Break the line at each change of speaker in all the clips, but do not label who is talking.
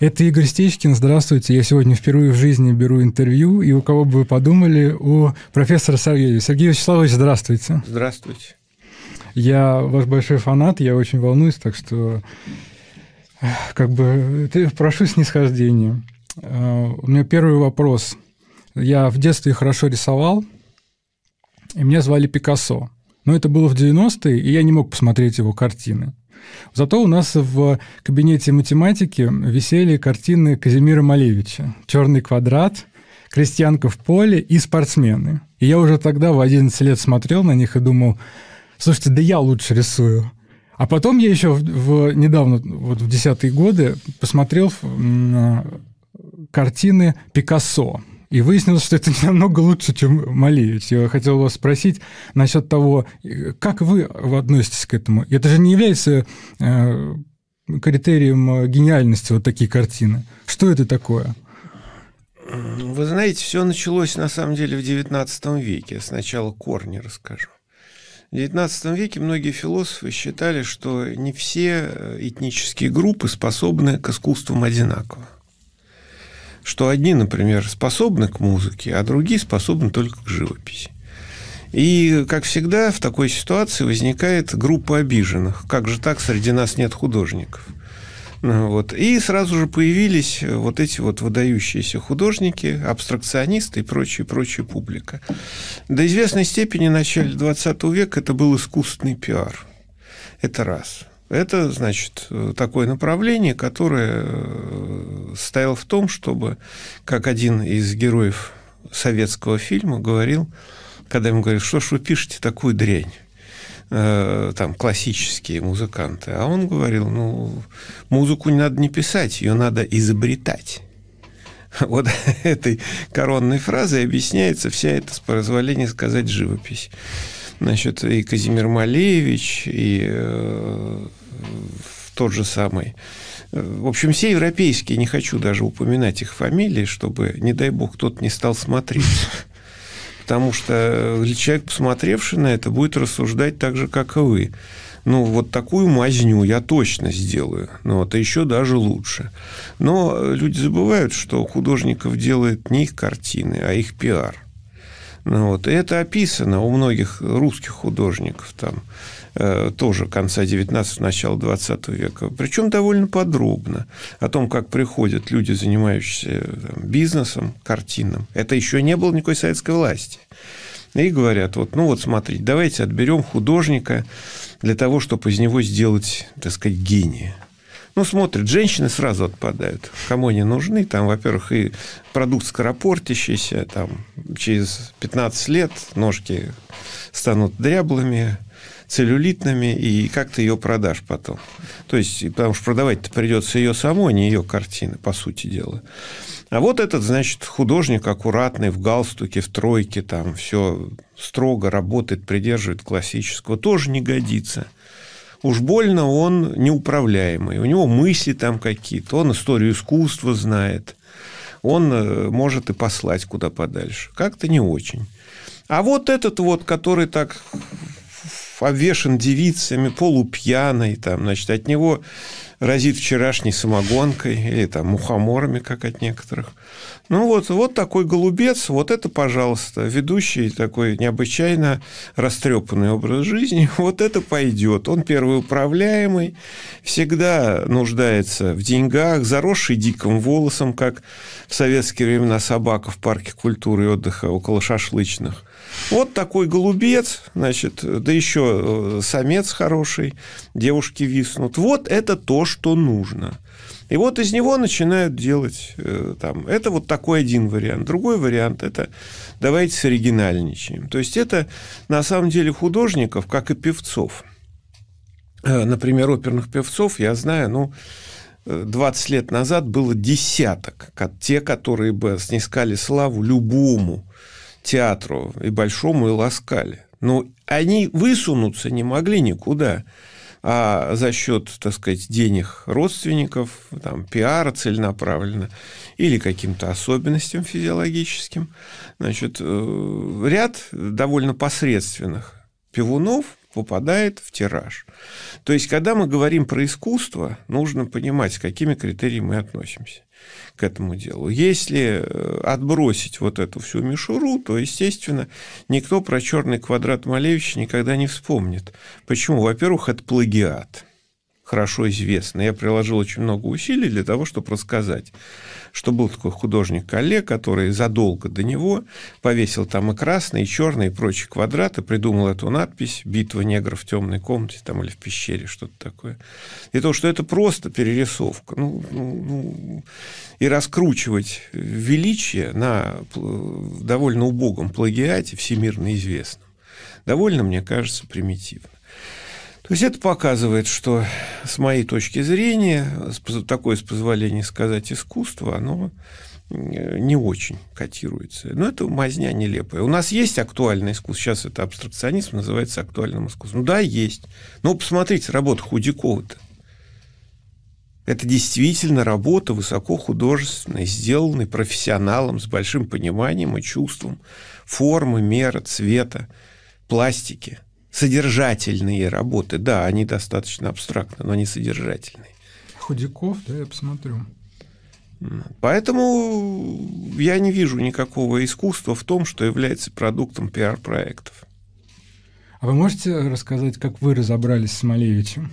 Это Игорь Стечкин. Здравствуйте. Я сегодня впервые в жизни беру интервью. И у кого бы вы подумали, у профессора Сергеева. Сергей Вячеславович, здравствуйте.
Здравствуйте.
Я ваш большой фанат, я очень волнуюсь, так что как бы прошу снисхождения. А, у меня первый вопрос. Я в детстве хорошо рисовал, и меня звали Пикассо. Но это было в 90-е, и я не мог посмотреть его картины. Зато у нас в кабинете математики висели картины Казимира Малевича «Черный квадрат», «Крестьянка в поле» и «Спортсмены». И я уже тогда в 11 лет смотрел на них и думал, слушайте, да я лучше рисую. А потом я еще в, в, недавно, вот в десятые годы, посмотрел картины Пикассо. И выяснилось, что это не намного лучше, чем молить. Я хотел вас спросить насчет того, э, как вы относитесь к этому. Это же не является э, критерием э, гениальности вот такие картины. Что это такое?
Вы знаете, все началось на самом деле в XIX веке. сначала корни расскажу. В XIX веке многие философы считали, что не все этнические группы способны к искусствам одинаково что одни, например, способны к музыке, а другие способны только к живописи. И, как всегда, в такой ситуации возникает группа обиженных. Как же так, среди нас нет художников? Ну, вот. И сразу же появились э, вот эти вот выдающиеся художники, абстракционисты и прочие, прочая публика. До известной степени начале 20 века это был искусственный пиар. Это раз. Это, значит, такое направление, которое э, стояло в том, чтобы, как один из героев советского фильма говорил, когда ему говорят, что ж вы пишете такую дрянь? Э, там классические музыканты. А он говорил, ну, музыку не надо не писать, ее надо изобретать. Вот этой коронной фразой объясняется вся эта, с позволения сказать, живопись. Значит, и Казимир Малевич, и э, в тот же самый. В общем, все европейские, не хочу даже упоминать их фамилии, чтобы, не дай бог, кто-то не стал смотреть. Потому что человек, посмотревший на это, будет рассуждать так же, как и вы. Ну, вот такую мазню я точно сделаю. Ну, это а еще даже лучше. Но люди забывают, что художников делает не их картины, а их пиар. Ну вот. И это описано у многих русских художников там э, тоже конца 19 начала 20 века. Причем довольно подробно о том, как приходят люди, занимающиеся там, бизнесом, картинам. Это еще не было никакой советской власти. И говорят, вот, ну вот смотрите, давайте отберем художника для того, чтобы из него сделать, так сказать, гения. Ну, смотрят, женщины сразу отпадают. Кому они нужны? Там, во-первых, и продукт скоропортящийся, там, через 15 лет ножки станут дряблыми, целлюлитными, и как ты ее продашь потом? То есть, потому что продавать-то придется ее саму, а не ее картины, по сути дела. А вот этот, значит, художник аккуратный, в галстуке, в тройке, там все строго работает, придерживает классического, тоже не годится – уж больно он неуправляемый. У него мысли там какие-то, он историю искусства знает, он э, может и послать куда подальше. Как-то не очень. А вот этот вот, который так обвешен девицами, полупьяный, там, значит, от него разит вчерашней самогонкой или там мухоморами, как от некоторых. Ну вот, вот такой голубец, вот это, пожалуйста, ведущий такой необычайно растрепанный образ жизни, вот это пойдет. Он первый управляемый, всегда нуждается в деньгах, заросший диким волосом, как в советские времена собака в парке культуры и отдыха около шашлычных – вот такой голубец, значит, да еще э, самец хороший, девушки виснут. Вот это то, что нужно. И вот из него начинают делать э, там. Это вот такой один вариант. Другой вариант – это давайте с То есть это на самом деле художников, как и певцов. Э, например, оперных певцов я знаю, ну, 20 лет назад было десяток, те, которые бы снискали славу любому театру и Большому, и ласкали, Но ну, они высунуться не могли никуда. А за счет, так сказать, денег родственников, там, пиара целенаправленно или каким-то особенностям физиологическим, значит, э, ряд довольно посредственных пивунов попадает в тираж. То есть, когда мы говорим про искусство, нужно понимать, с какими критериями мы относимся к этому делу. Если э, отбросить вот эту всю мишуру, то, естественно, никто про черный квадрат Малевича никогда не вспомнит. Почему? Во-первых, это плагиат хорошо известно. Я приложил очень много усилий для того, чтобы рассказать, что был такой художник Калле, который задолго до него повесил там и красные, и черные, и прочие квадраты, придумал эту надпись «Битва негров в темной комнате» там, или в пещере, что-то такое. И то, что это просто перерисовка. Ну, ну, ну, и раскручивать величие на довольно убогом плагиате всемирно известном довольно, мне кажется, примитивно. То есть это показывает, что с моей точки зрения, такое, с позволения сказать, искусство, оно э, не очень котируется. Но это мазня нелепая. У нас есть актуальное искусство. Сейчас это абстракционизм называется актуальным искусством. Ну Да, есть. Но посмотрите, работа Худякова-то. Это действительно работа высоко сделанная профессионалом с большим пониманием и чувством формы, меры, цвета, пластики – содержательные работы. Да, они достаточно абстрактны, но они содержательные.
Худяков, да, я посмотрю.
Поэтому я не вижу никакого искусства в том, что является продуктом пиар-проектов.
А вы можете рассказать, как вы разобрались с Малевичем?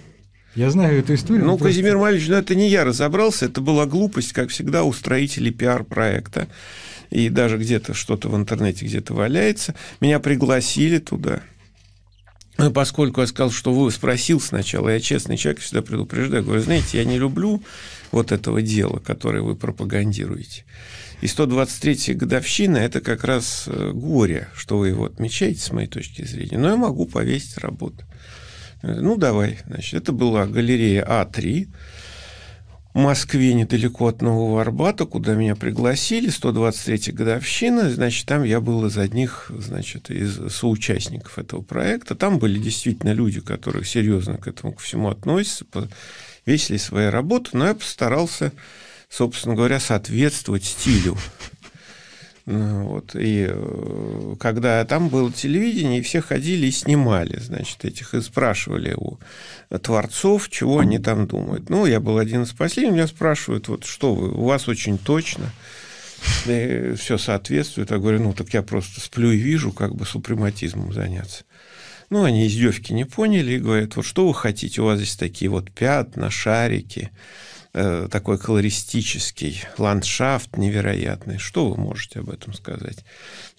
Я знаю эту историю. Ну, просто... Казимир Малевич, ну это не я разобрался, это была глупость, как всегда, у строителей пиар-проекта. И даже где-то что-то в интернете где-то валяется. Меня пригласили туда – ну, поскольку я сказал, что вы спросил сначала, я честный человек, всегда предупреждаю, говорю, знаете, я не люблю вот этого дела, которое вы пропагандируете. И 123-я годовщина – это как раз э, горе, что вы его отмечаете, с моей точки зрения. Но я могу повесить работу. Э, ну, давай, значит. Это была галерея А3, Москве, недалеко от Нового Арбата, куда меня пригласили, 123-я годовщина, значит, там я был из одних, значит, из соучастников этого проекта. Там были действительно люди, которые серьезно к этому, ко всему относятся, весили свои работы, но я постарался, собственно говоря, соответствовать стилю Э, вот. И э, когда там было телевидение, и все ходили и снимали, значит, этих, и спрашивали у творцов, чего они там думают. Ну, я был один из последних, меня спрашивают, вот что вы, у вас очень точно, и все соответствует. Я говорю, ну, так я просто сплю и вижу, как бы супрематизмом заняться. Ну, они издевки не поняли и говорят, вот что вы хотите, у вас здесь такие вот пятна, шарики, Э, такой колористический ландшафт невероятный. Что вы можете об этом сказать?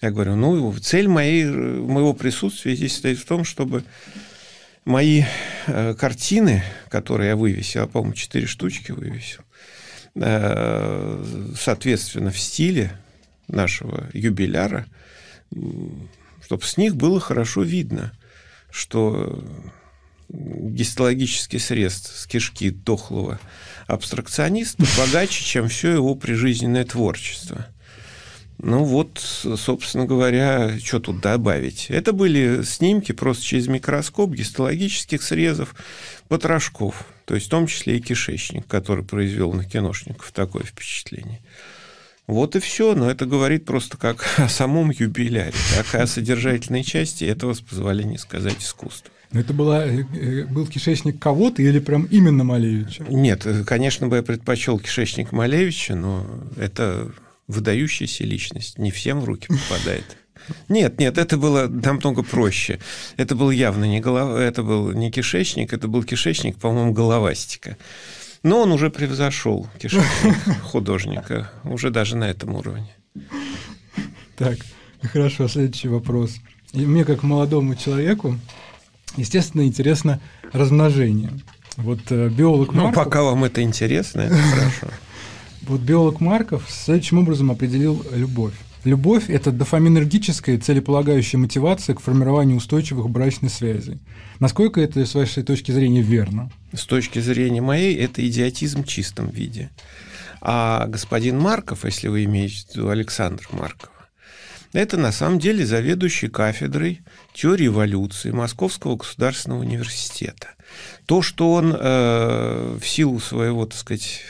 Я говорю, ну, цель моей, моего присутствия здесь стоит в том, чтобы мои э, картины, которые я вывесил, я, по-моему, четыре штучки вывесил, э, соответственно, в стиле нашего юбиляра, чтобы с них было хорошо видно, что гистологический срез с кишки дохлого – абстракционист богаче, чем все его прижизненное творчество. Ну вот, собственно говоря, что тут добавить. Это были снимки просто через микроскоп гистологических срезов потрошков, то есть в том числе и кишечник, который произвел на киношников такое впечатление. Вот и все, но это говорит просто как о самом юбиляре, так и о содержательной части этого, с позволения сказать, искусства.
Это была, э, э, был кишечник кого-то или прям именно Малевича?
Нет, э, конечно бы я предпочел кишечник Малевича, но это выдающаяся личность. Не всем в руки попадает. Нет, нет, это было намного проще. Это был явно не голова, это был не кишечник, это был кишечник, по-моему, головастика. Но он уже превзошел кишечник художника, уже даже на этом уровне.
Так, хорошо, следующий вопрос. И мне, как молодому человеку, естественно, интересно размножение. Вот э, биолог Ну, пока
вам это интересно, это хорошо.
Вот биолог Марков следующим образом определил любовь. Любовь – это дофаминергическая целеполагающая мотивация к формированию устойчивых брачных связей. Насколько это, с вашей точки зрения, верно?
С точки зрения моей, это идиотизм в чистом виде. А господин Марков, если вы имеете в виду Александр Марков, это на самом деле заведующий кафедрой теории эволюции Московского государственного университета. То, что он э, в силу своего, так сказать,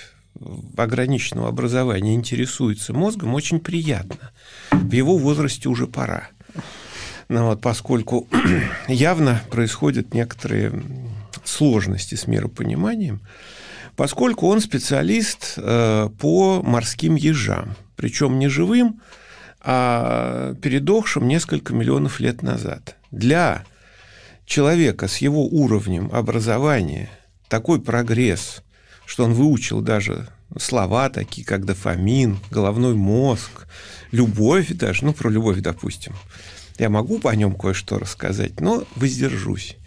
ограниченного образования интересуется мозгом, очень приятно. В его возрасте уже пора. Ну, вот, поскольку явно происходят некоторые сложности с миропониманием, поскольку он специалист э, по морским ежам, причем не живым, а передохшим несколько миллионов лет назад. Для человека с его уровнем образования такой прогресс, что он выучил даже слова такие, как дофамин, головной мозг, любовь даже, ну, про любовь, допустим. Я могу по нем кое-что рассказать, но воздержусь.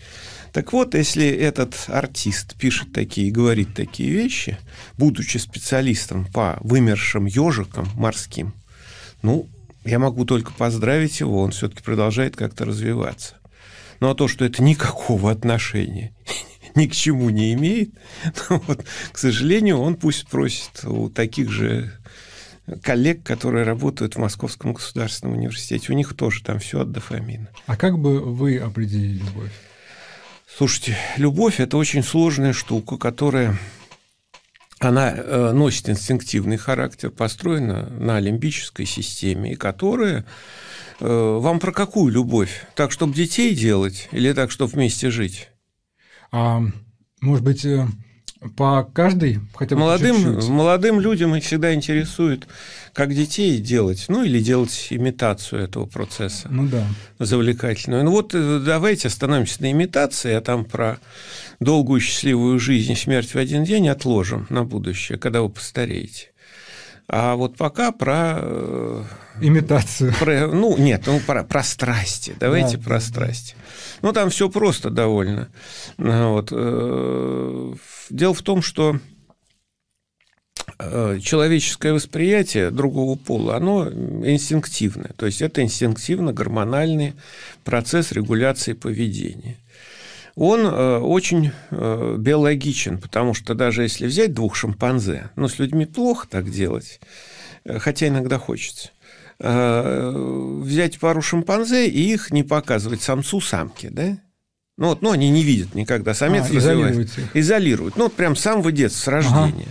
Так вот, если этот артист пишет такие и говорит такие вещи, будучи специалистом по вымершим ежикам морским, ну, я могу только поздравить его, он все-таки продолжает как-то развиваться. Ну а то, что это никакого отношения ни к чему не имеет, ну вот, к сожалению, он пусть просит у таких же коллег, которые работают в Московском государственном университете. У них тоже там все от дофамина.
А как бы вы определили любовь?
Слушайте, любовь – это очень сложная штука, которая она э, носит инстинктивный характер, построена на лимбической системе, и которая э, вам про какую любовь? Так, чтобы детей делать или так, чтобы вместе жить? А, может
быть, э, по каждой хотя бы молодым, чуть-чуть.
молодым людям их всегда интересует, как детей делать, ну или делать имитацию этого процесса. Ну да. Завлекательную. Ну вот давайте остановимся на имитации, а там про долгую счастливую жизнь и смерть в один день отложим на будущее, когда вы постареете. А вот пока про... Э, Имитацию. Про, ну, нет, ну, про, про страсти. Давайте да, про да. страсти. Ну, там все просто довольно. Ну, вот. Э, дело в том, что э, человеческое восприятие другого пола, оно инстинктивное. То есть это инстинктивно гормональный процесс регуляции поведения он э, очень э, биологичен, потому что даже если взять двух шимпанзе, ну, с людьми плохо так делать, э, хотя иногда хочется, взять пару шимпанзе и их не показывать самцу самке, да? Ну вот, ну они не видят никогда, самец а, изолирует изолирует. Ну вот прям с самого детства, с рождения. Ага.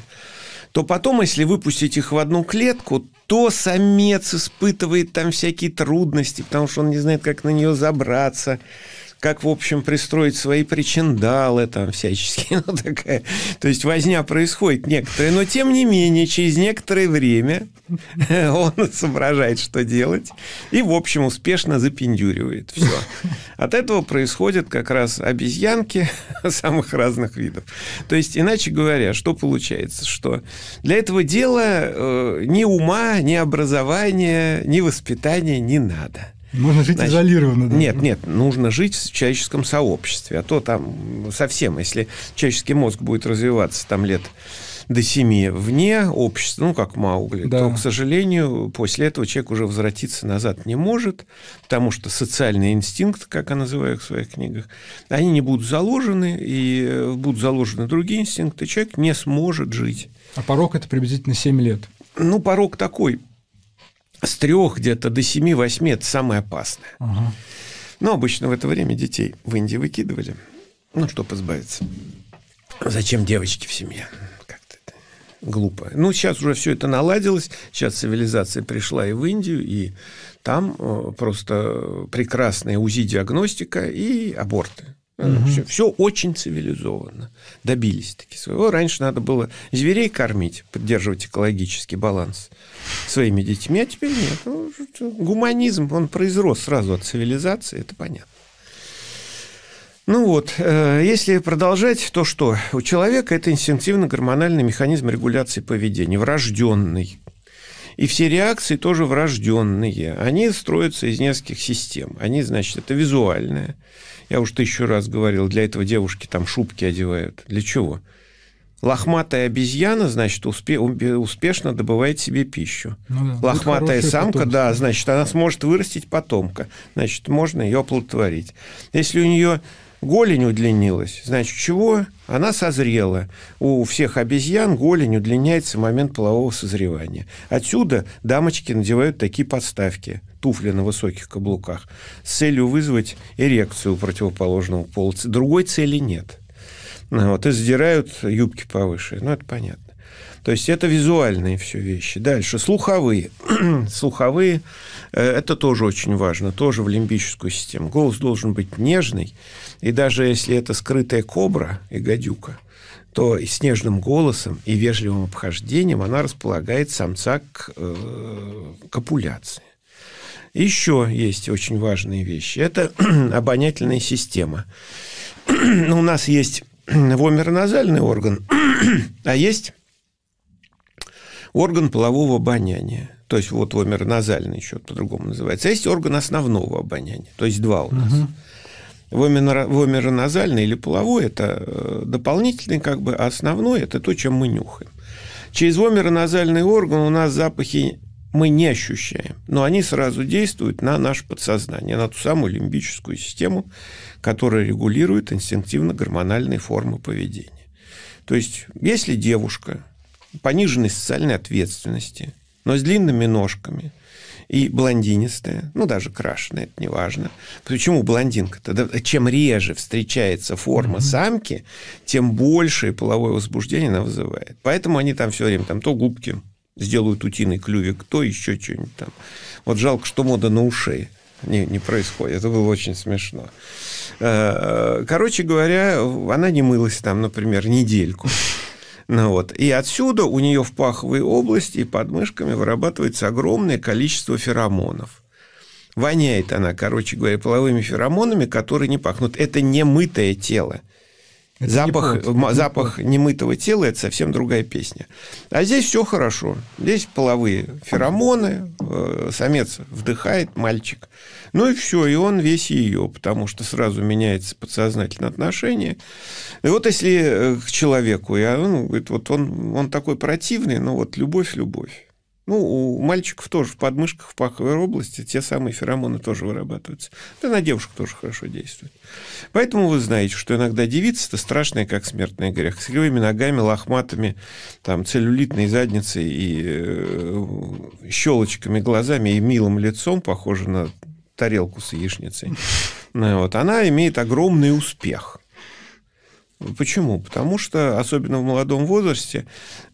То потом, если выпустить их в одну клетку, то самец испытывает там всякие трудности, потому что он не знает, как на нее забраться как, в общем, пристроить свои причиндалы там всяческие. Ну, такая. То есть возня происходит некоторые, но тем не менее, через некоторое время он соображает, что делать, и, в общем, успешно запендюривает все. От этого происходят как раз обезьянки самых разных видов. То есть, иначе говоря, что получается? Что для этого дела э, ни ума, ни образования, ни воспитания не надо. Можно жить Значит, изолированно. Да? Нет, нет, нужно жить в человеческом сообществе. А то там совсем, если человеческий мозг будет развиваться там лет до семи вне общества, ну, как Маугли, да. то, к сожалению, после этого человек уже возвратиться назад не может, потому что социальные инстинкты, как я называю их в своих книгах, они не будут заложены, и э, будут заложены другие инстинкты, человек не сможет жить.
А порог – это приблизительно 7 лет.
Ну, порог такой – с трех где-то до семи-восьми это самое опасное. Ага. Но обычно в это время детей в Индии выкидывали. Ну, чтобы избавиться. Зачем девочки в семье? Как-то это глупо. Ну, сейчас уже все это наладилось. Сейчас цивилизация пришла и в Индию, и там э, просто э, прекрасная УЗИ-диагностика и аборты. Угу. Э, все, все очень цивилизованно. Добились таки своего. Раньше надо было зверей кормить, поддерживать экологический баланс своими детьми, а теперь нет. Ну, гуманизм, он произрос сразу от цивилизации, это понятно. Ну вот, э, если продолжать, то что? У человека это инстинктивно гормональный механизм регуляции поведения, врожденный. И все реакции тоже врожденные. Они строятся из нескольких систем. Они, значит, это визуальное. Я уж тысячу раз говорил, для этого девушки там шубки одевают. Для чего? Лохматая обезьяна, значит, успе успешно добывает себе пищу. Ну, да. Лохматая самка, потомство. да, значит, она сможет вырастить потомка. Значит, можно ее оплодотворить. Если у нее голень удлинилась, значит, чего? Она созрела. У всех обезьян голень удлиняется в момент полового созревания. Отсюда дамочки надевают такие подставки, туфли на высоких каблуках, с целью вызвать эрекцию у противоположного пола. Другой цели нет. Вот, и задирают юбки повыше. Ну, это понятно. То есть это визуальные все вещи. Дальше слуховые. слуховые э, это тоже очень важно, тоже в лимбическую систему. Голос должен быть нежный, и даже если это скрытая кобра и гадюка, то и с нежным голосом и вежливым обхождением она располагает самца к э, копуляции. Еще есть очень важные вещи. Это обонятельная система. Ну, у нас есть вомероназальный орган, а есть орган полового обоняния. То есть вот вомероназальный еще по-другому называется. А есть орган основного обоняния. То есть два у нас. Угу. Вомероназальный или половой – это э, дополнительный, как бы, а основной – это то, чем мы нюхаем. Через вомероназальный орган у нас запахи мы не ощущаем, но они сразу действуют на наше подсознание, на ту самую лимбическую систему, которая регулирует инстинктивно гормональные формы поведения. То есть, если девушка пониженной социальной ответственности, но с длинными ножками и блондинистая, ну, даже крашеная, это не важно. Почему блондинка-то? Да, чем реже встречается форма mm-hmm. самки, тем большее половое возбуждение она вызывает. Поэтому они там все время там то губки сделают утиный клювик, то еще что-нибудь там. Вот жалко, что мода на уши не, не происходит. Это было очень смешно. Э, э, короче говоря, она не мылась там, например, недельку. Ну, вот. И отсюда у нее в паховой области и под мышками вырабатывается огромное количество феромонов. Воняет она, короче говоря, половыми феромонами, которые не пахнут. Это не мытое тело. Это запах, не запах немытого тела – это совсем другая песня. А здесь все хорошо. Здесь половые феромоны, э, самец вдыхает, мальчик. Ну и все, и он весь ее, потому что сразу меняется подсознательное отношение. И вот если э, к человеку, я, а, ну, говорит, вот он, он такой противный, но ну вот любовь – любовь. Ну, у мальчиков тоже в подмышках, в паховой области те самые феромоны тоже вырабатываются. Да на девушек тоже хорошо действует. Поэтому вы знаете, что иногда девица-то страшная, как смертный грех. С кривыми ногами, лохматыми, там, целлюлитной задницей и э, щелочками глазами и милым лицом, похоже на тарелку с яичницей. ну Вот. Она имеет огромный успех – Почему? Потому что, особенно в молодом возрасте,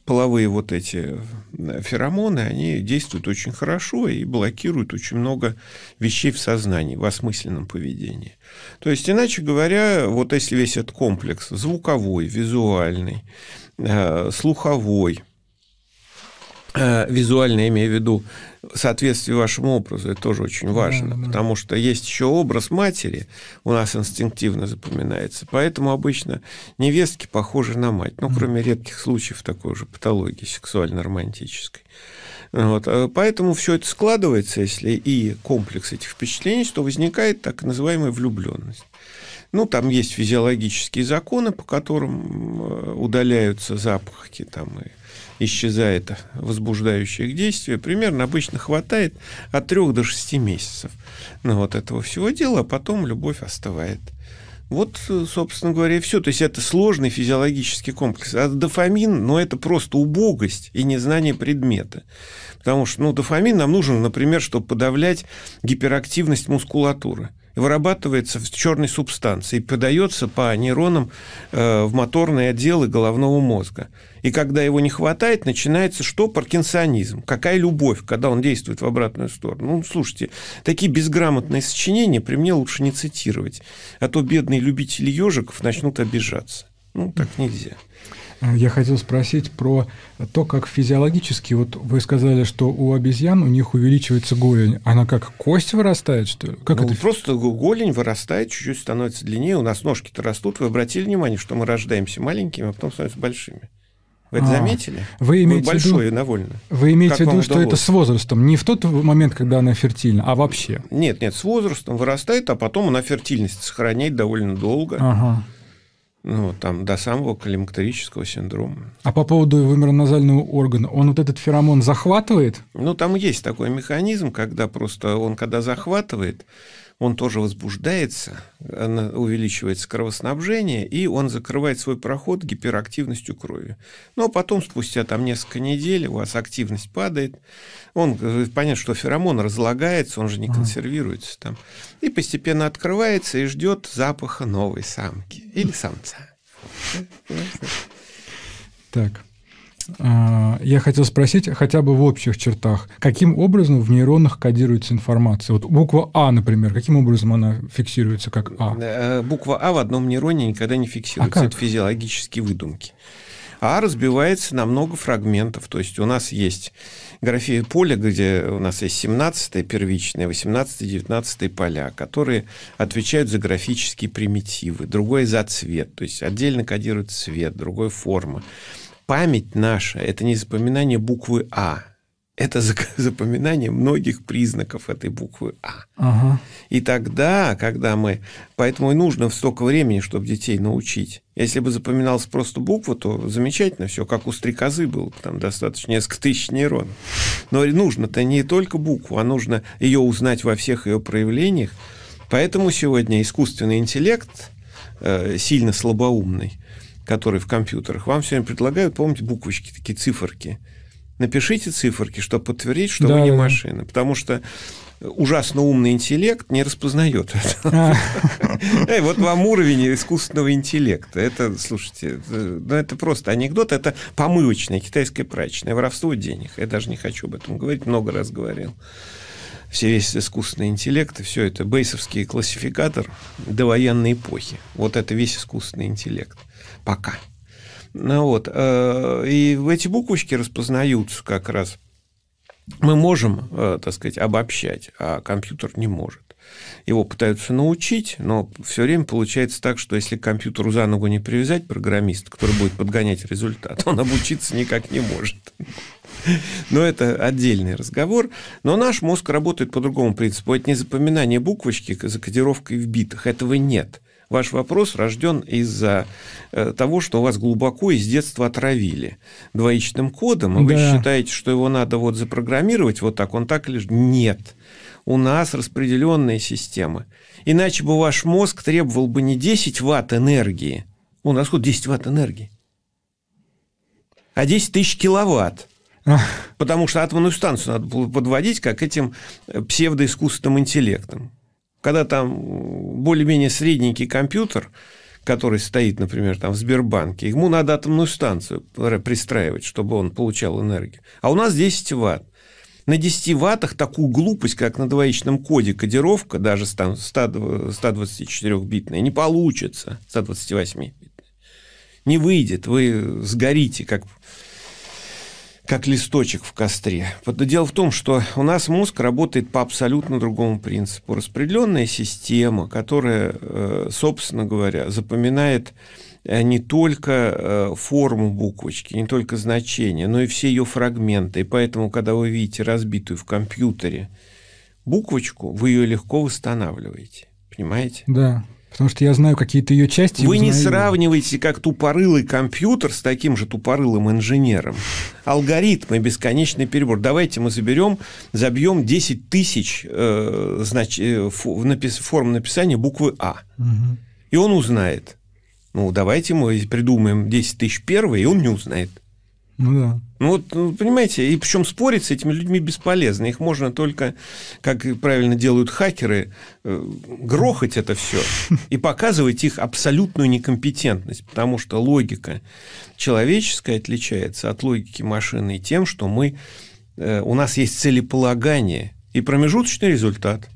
половые вот эти э, феромоны, они действуют очень хорошо и блокируют очень много вещей в сознании, в осмысленном поведении. То есть, иначе говоря, вот если весь этот комплекс звуковой, визуальный, э, слуховой – Э, визуально имею в виду соответствие вашему образу, это тоже очень важно, да, потому да. что есть еще образ матери, у нас инстинктивно запоминается, поэтому обычно невестки похожи на мать, ну, кроме редких случаев такой же патологии сексуально-романтической. Вот. Э, поэтому все это складывается, если и комплекс этих впечатлений, что возникает так называемая влюбленность. Ну, там есть физиологические законы, по которым э, удаляются запахи там, и исчезает возбуждающих действий, примерно обычно хватает от 3 до 6 месяцев. на ну, вот этого всего дела, а потом любовь остывает. Вот, собственно говоря, и все. То есть это сложный физиологический комплекс. А дофамин, ну, это просто убогость и незнание предмета. Потому что, ну, дофамин нам нужен, например, чтобы подавлять гиперактивность мускулатуры вырабатывается в черной субстанции и подается по нейронам э, в моторные отделы головного мозга. И когда его не хватает, начинается что? Паркинсонизм. Какая любовь, когда он действует в обратную сторону. Ну, слушайте, такие безграмотные сочинения при мне лучше не цитировать, а то бедные любители ежиков начнут обижаться. Ну, так нельзя.
Я хотел спросить про то, как физиологически, вот вы сказали, что у обезьян у них увеличивается голень. Она как кость вырастает, что ли? Как ну, это?
Просто голень вырастает, чуть-чуть становится длиннее, у нас ножки-то растут. Вы обратили внимание, что мы рождаемся маленькими, а потом становимся большими? Вы это а, заметили? Вы имеете вы большой ввиду, довольно. Вы имеете в виду, что это с
возрастом, не в тот момент, когда она фертильна, а вообще?
Нет, нет, с возрастом вырастает, а потом она фертильность сохраняет довольно долго. Ага. Ну, там, до самого калимактерического синдрома.
А по поводу вымероназального органа, он вот этот феромон захватывает?
Ну, там есть такой механизм, когда просто он, когда захватывает, он тоже возбуждается, увеличивается кровоснабжение, и он закрывает свой проход гиперактивностью крови. Но потом, спустя там несколько недель, у вас активность падает, он, э, понятно, что феромон разлагается, он же не консервируется там, и постепенно открывается и ждет запаха новой самки или самца.
Так. А, я хотел спросить хотя бы в общих чертах, каким образом в нейронах кодируется информация? Вот буква А, например, каким образом она фиксируется как А?
Э, буква А в одном нейроне никогда не а фиксируется. А как? Это физиологические выдумки. А разбивается на много фрагментов. То есть у нас есть графия поля, где у нас есть 17-е первичные, 18-е, 19-е поля, которые отвечают за графические примитивы, другой за цвет. То есть отдельно кодируют цвет, другой форма. Память наша – это не запоминание буквы «А», это запоминание многих признаков этой буквы А. Ага. И тогда, когда мы... Поэтому и нужно столько времени, чтобы детей научить. Если бы запоминалась просто буква, то замечательно все, как у стрекозы было, там достаточно несколько тысяч нейронов. Но нужно-то не только букву, а нужно ее узнать во всех ее проявлениях. Поэтому сегодня искусственный интеллект э, сильно слабоумный – которые в компьютерах, вам все время предлагают, помните, буквочки, такие циферки. Напишите циферки, чтобы подтвердить, что да, вы не да. машина. Потому что ужасно умный интеллект не распознает это. А. Эй, вот вам уровень искусственного интеллекта. Это, слушайте, э, ну это просто анекдот, это помывочная китайская прачечная, воровство денег. Я даже не хочу об этом говорить, много раз говорил. Все весь искусственный интеллект, все это бейсовский классификатор довоенной эпохи. Вот это весь искусственный интеллект пока. Ну вот, э, и эти буквочки распознаются как раз. Мы можем, э, так сказать, обобщать, а компьютер не может. Его пытаются научить, но все время получается так, что если к компьютеру за ногу не привязать программист, который будет подгонять результат, он обучиться никак не может. Но это отдельный разговор. Но наш мозг работает по другому принципу. Это не запоминание буквочки, закодировка в битах. Этого нет ваш вопрос рожден из-за э, того, что вас глубоко из детства отравили двоичным кодом, и да. вы считаете, что его надо вот запрограммировать вот так, он так лишь... Нет. У нас распределенные системы. Иначе бы ваш мозг требовал бы не 10 ватт энергии. У нас вот 10 ватт энергии. А 10 тысяч киловатт. Потому что атомную станцию надо подводить как этим э, псевдоискусственным интеллектом когда там более-менее средненький компьютер, который стоит, например, там в Сбербанке, ему надо атомную станцию пристраивать, чтобы он получал энергию. А у нас 10 ватт. На 10 ваттах такую глупость, как на двоичном коде кодировка, даже там 124-битная, не получится, 128-битная. Не выйдет, вы сгорите, как как листочек в костре. Вот дело в том, что у нас мозг работает по абсолютно другому принципу. Распределенная система, которая, э, собственно говоря, запоминает э, не только э, форму буквочки, не только значение, но и все ее фрагменты. И поэтому, когда вы видите разбитую в компьютере буквочку, вы ее легко восстанавливаете. Понимаете?
Да. Потому что я знаю какие-то ее части. Вы не
сравниваете как тупорылый компьютер с таким же тупорылым инженером. Алгоритмы, бесконечный перебор. Давайте мы заберем, забьем 10 тысяч э, знач, э, фу, напис, форм написания буквы А. Угу. И он узнает. Ну, давайте мы придумаем 10 тысяч первый, и он не узнает. Ну да. Ну вот, ну, понимаете, и причем спорить с этими людьми бесполезно. Их можно только, как правильно делают хакеры, э, грохать это все и показывать их абсолютную некомпетентность, потому что логика человеческая отличается от логики машины тем, что мы, э, у нас есть целеполагание и промежуточный результат.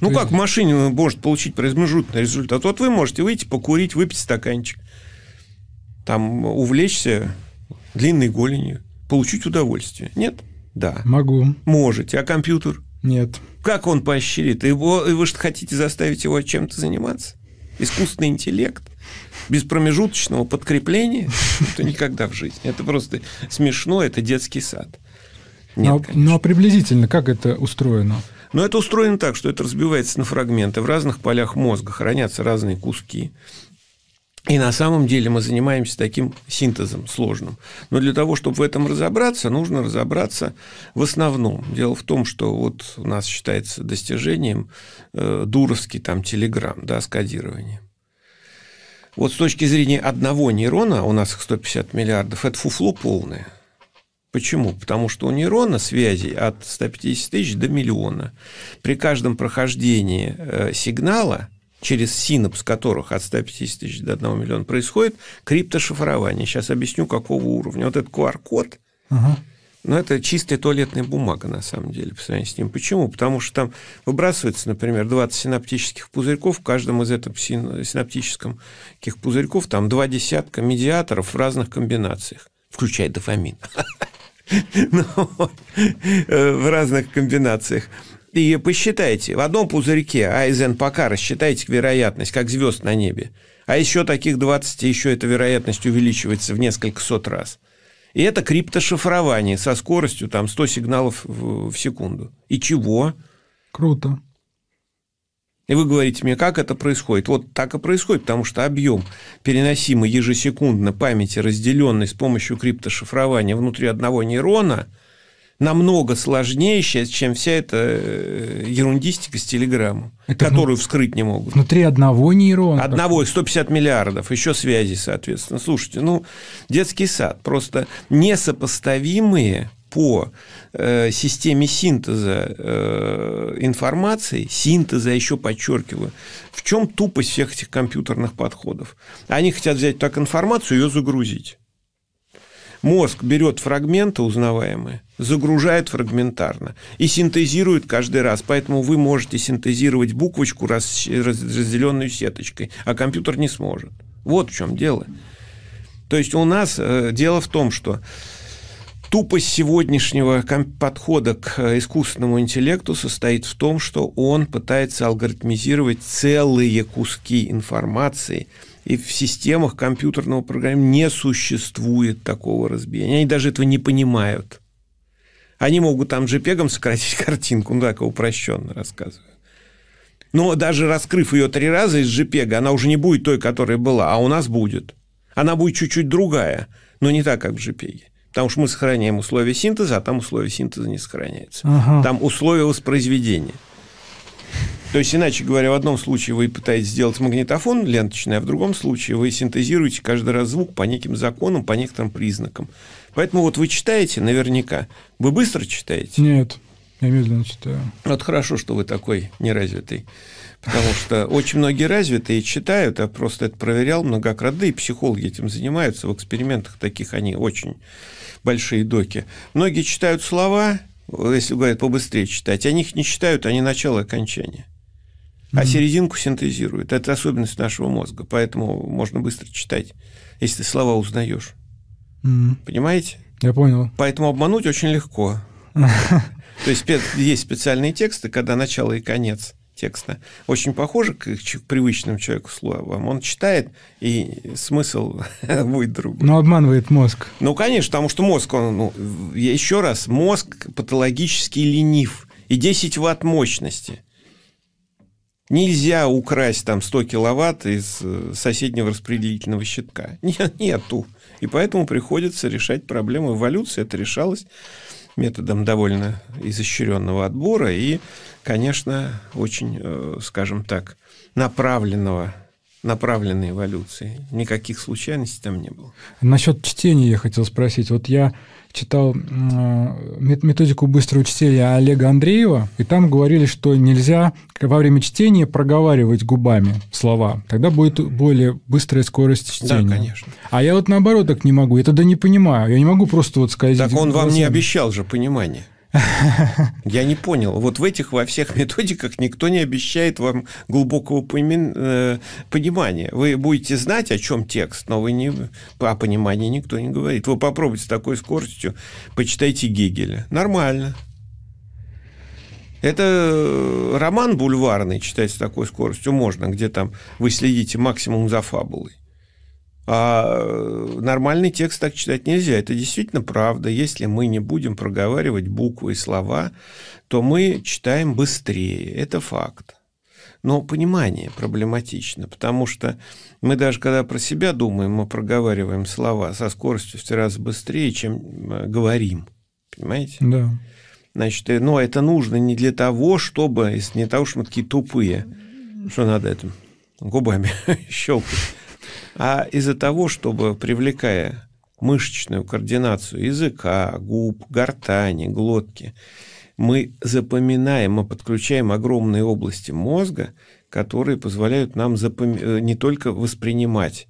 Ну, как в машине ну, может получить промежуточный результат? Вот вы можете выйти, покурить, выпить стаканчик там увлечься длинной голенью, получить удовольствие. Нет? Да. Могу. Можете. А компьютер? Нет. Как он поощрит? Его, вы же хотите заставить его чем-то заниматься? Искусственный интеллект? Без промежуточного подкрепления? Это никогда в жизни. Это просто смешно, это детский сад.
Нет, но, ну, а, конечно. Ну, а приблизительно как это устроено?
Но ну, это устроено так, что это разбивается на фрагменты. В разных полях мозга хранятся разные куски. И на самом деле мы занимаемся таким синтезом сложным. Но для того, чтобы в этом разобраться, нужно разобраться в основном. Дело в том, что вот у нас считается достижением э, дуровский там телеграмм, да, скодирование. Вот с точки зрения одного нейрона, у нас их 150 миллиардов, это фуфло полное. Почему? Потому что у нейрона связей от 150 тысяч до миллиона. При каждом прохождении э, сигнала – через синапс которых от 150 тысяч до 1 миллиона происходит криптошифрование. Сейчас объясню, какого уровня. Вот этот QR-код, ага. ну, это чистая туалетная бумага, на самом деле, по сравнению с ним. Почему? Потому что там выбрасывается, например, 20 синаптических пузырьков, в каждом из этих синаптических пузырьков там два десятка медиаторов в разных комбинациях, включая дофамин ну э, в разных комбинациях. И посчитайте, в одном пузырьке Айзен пока рассчитайте вероятность, как звезд на небе. А еще таких 20, еще эта вероятность увеличивается в несколько сот раз. И это криптошифрование со скоростью там 100 сигналов в, в секунду. И чего? Круто. И вы говорите мне, как это происходит? Вот так и происходит, потому что объем, переносимый ежесекундно памяти, разделенный с помощью криптошифрования внутри одного нейрона – намного сложнее чем вся эта э, ерундистика с Телеграмом, которую вну... вскрыть не могут.
Внутри одного нейрона? Одного,
и 150 миллиардов, еще связи, соответственно. Слушайте, ну, детский сад, просто несопоставимые по э, системе синтеза э, информации, синтеза, еще подчеркиваю, в чем тупость всех этих компьютерных подходов? Они хотят взять так информацию и ее загрузить. Мозг берет фрагменты узнаваемые, загружает фрагментарно и синтезирует каждый раз. Поэтому вы можете синтезировать буквочку, раз, разделенную сеточкой, а компьютер не сможет. Вот в чем дело. То есть у нас э, дело в том, что тупость сегодняшнего подхода к э, искусственному интеллекту состоит в том, что он пытается алгоритмизировать целые куски информации – и в системах компьютерного программирования не существует такого разбиения. Они даже этого не понимают. Они могут там JPEG сократить картинку, ну так упрощенно рассказываю. Но даже раскрыв ее три раза из JPEG, она уже не будет той, которая была, а у нас будет. Она будет чуть-чуть другая, но не так, как в JPEG. Потому что мы сохраняем условия синтеза, а там условия синтеза не сохраняются. Ага. Там условия воспроизведения. То есть, иначе говоря, в одном случае вы пытаетесь сделать магнитофон ленточный, а в другом случае вы синтезируете каждый раз звук по неким законам, по некоторым признакам. Поэтому вот вы читаете наверняка. Вы быстро читаете?
Нет, я медленно читаю.
Вот хорошо, что вы такой неразвитый. Потому что очень многие развитые читают, я а просто это проверял многократно, да и психологи этим занимаются, в экспериментах таких они очень большие доки. Многие читают слова, если говорят побыстрее читать, а они их не читают, они начало и окончание а серединку синтезирует. Это особенность нашего мозга, поэтому можно быстро читать, если ты слова узнаешь. Понимаете? Я понял. Поэтому обмануть очень легко. То есть есть специальные тексты, когда начало и конец текста очень похожи к привычным человеку словам. Он читает, и смысл будет другой.
Но обманывает мозг.
Ну, конечно, потому что мозг, он, ну, еще раз, мозг патологически ленив. И 10 ватт мощности – Нельзя украсть там 100 киловатт из э, соседнего распределительного щитка. Нет, нету. И поэтому приходится решать проблему эволюции. Это решалось методом довольно изощренного отбора и, конечно, очень, э, скажем так, направленного направленной эволюции. Никаких случайностей там не было.
Насчет чтения я хотел спросить. Вот я читал э, методику быстрого чтения Олега Андреева, и там говорили, что нельзя во время чтения проговаривать губами слова. Тогда будет более быстрая скорость чтения. Да, конечно. А я вот наоборот так не могу. Я тогда не понимаю. Я не могу просто вот сказать... Так он вам не обещал
же понимание. Я не понял. Вот в этих во всех методиках никто не обещает вам глубокого э, понимания. Вы будете знать, о чем текст, но вы не... о понимании никто не говорит. Вы попробуйте с такой скоростью, почитайте Гегеля. Нормально. Это э, роман бульварный читать с такой скоростью можно, где там вы следите максимум за фабулой. А нормальный текст так читать нельзя. Это действительно правда. Если мы не будем проговаривать буквы и слова, то мы читаем быстрее. Это факт. Но понимание проблематично, потому что мы даже когда про себя думаем, мы проговариваем слова со скоростью в три раза быстрее, чем э, говорим. Понимаете? Да. Значит, э, но это нужно не для того, чтобы, не для того, что мы такие тупые, что надо это губами щелкать. А из-за того, чтобы привлекая мышечную координацию языка, губ, гортани, глотки, мы запоминаем, мы подключаем огромные области мозга, которые позволяют нам запом... Э, не только воспринимать,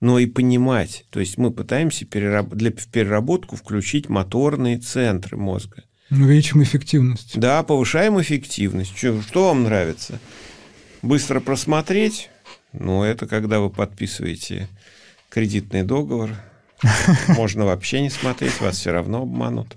но и понимать. То есть мы пытаемся перераб... для... в переработку включить моторные центры мозга.
Ну, увеличим эффективность.
Да, повышаем эффективность. Что, что вам нравится? Быстро просмотреть, но ну, это когда вы подписываете кредитный договор, можно вообще не смотреть, вас все равно обманут.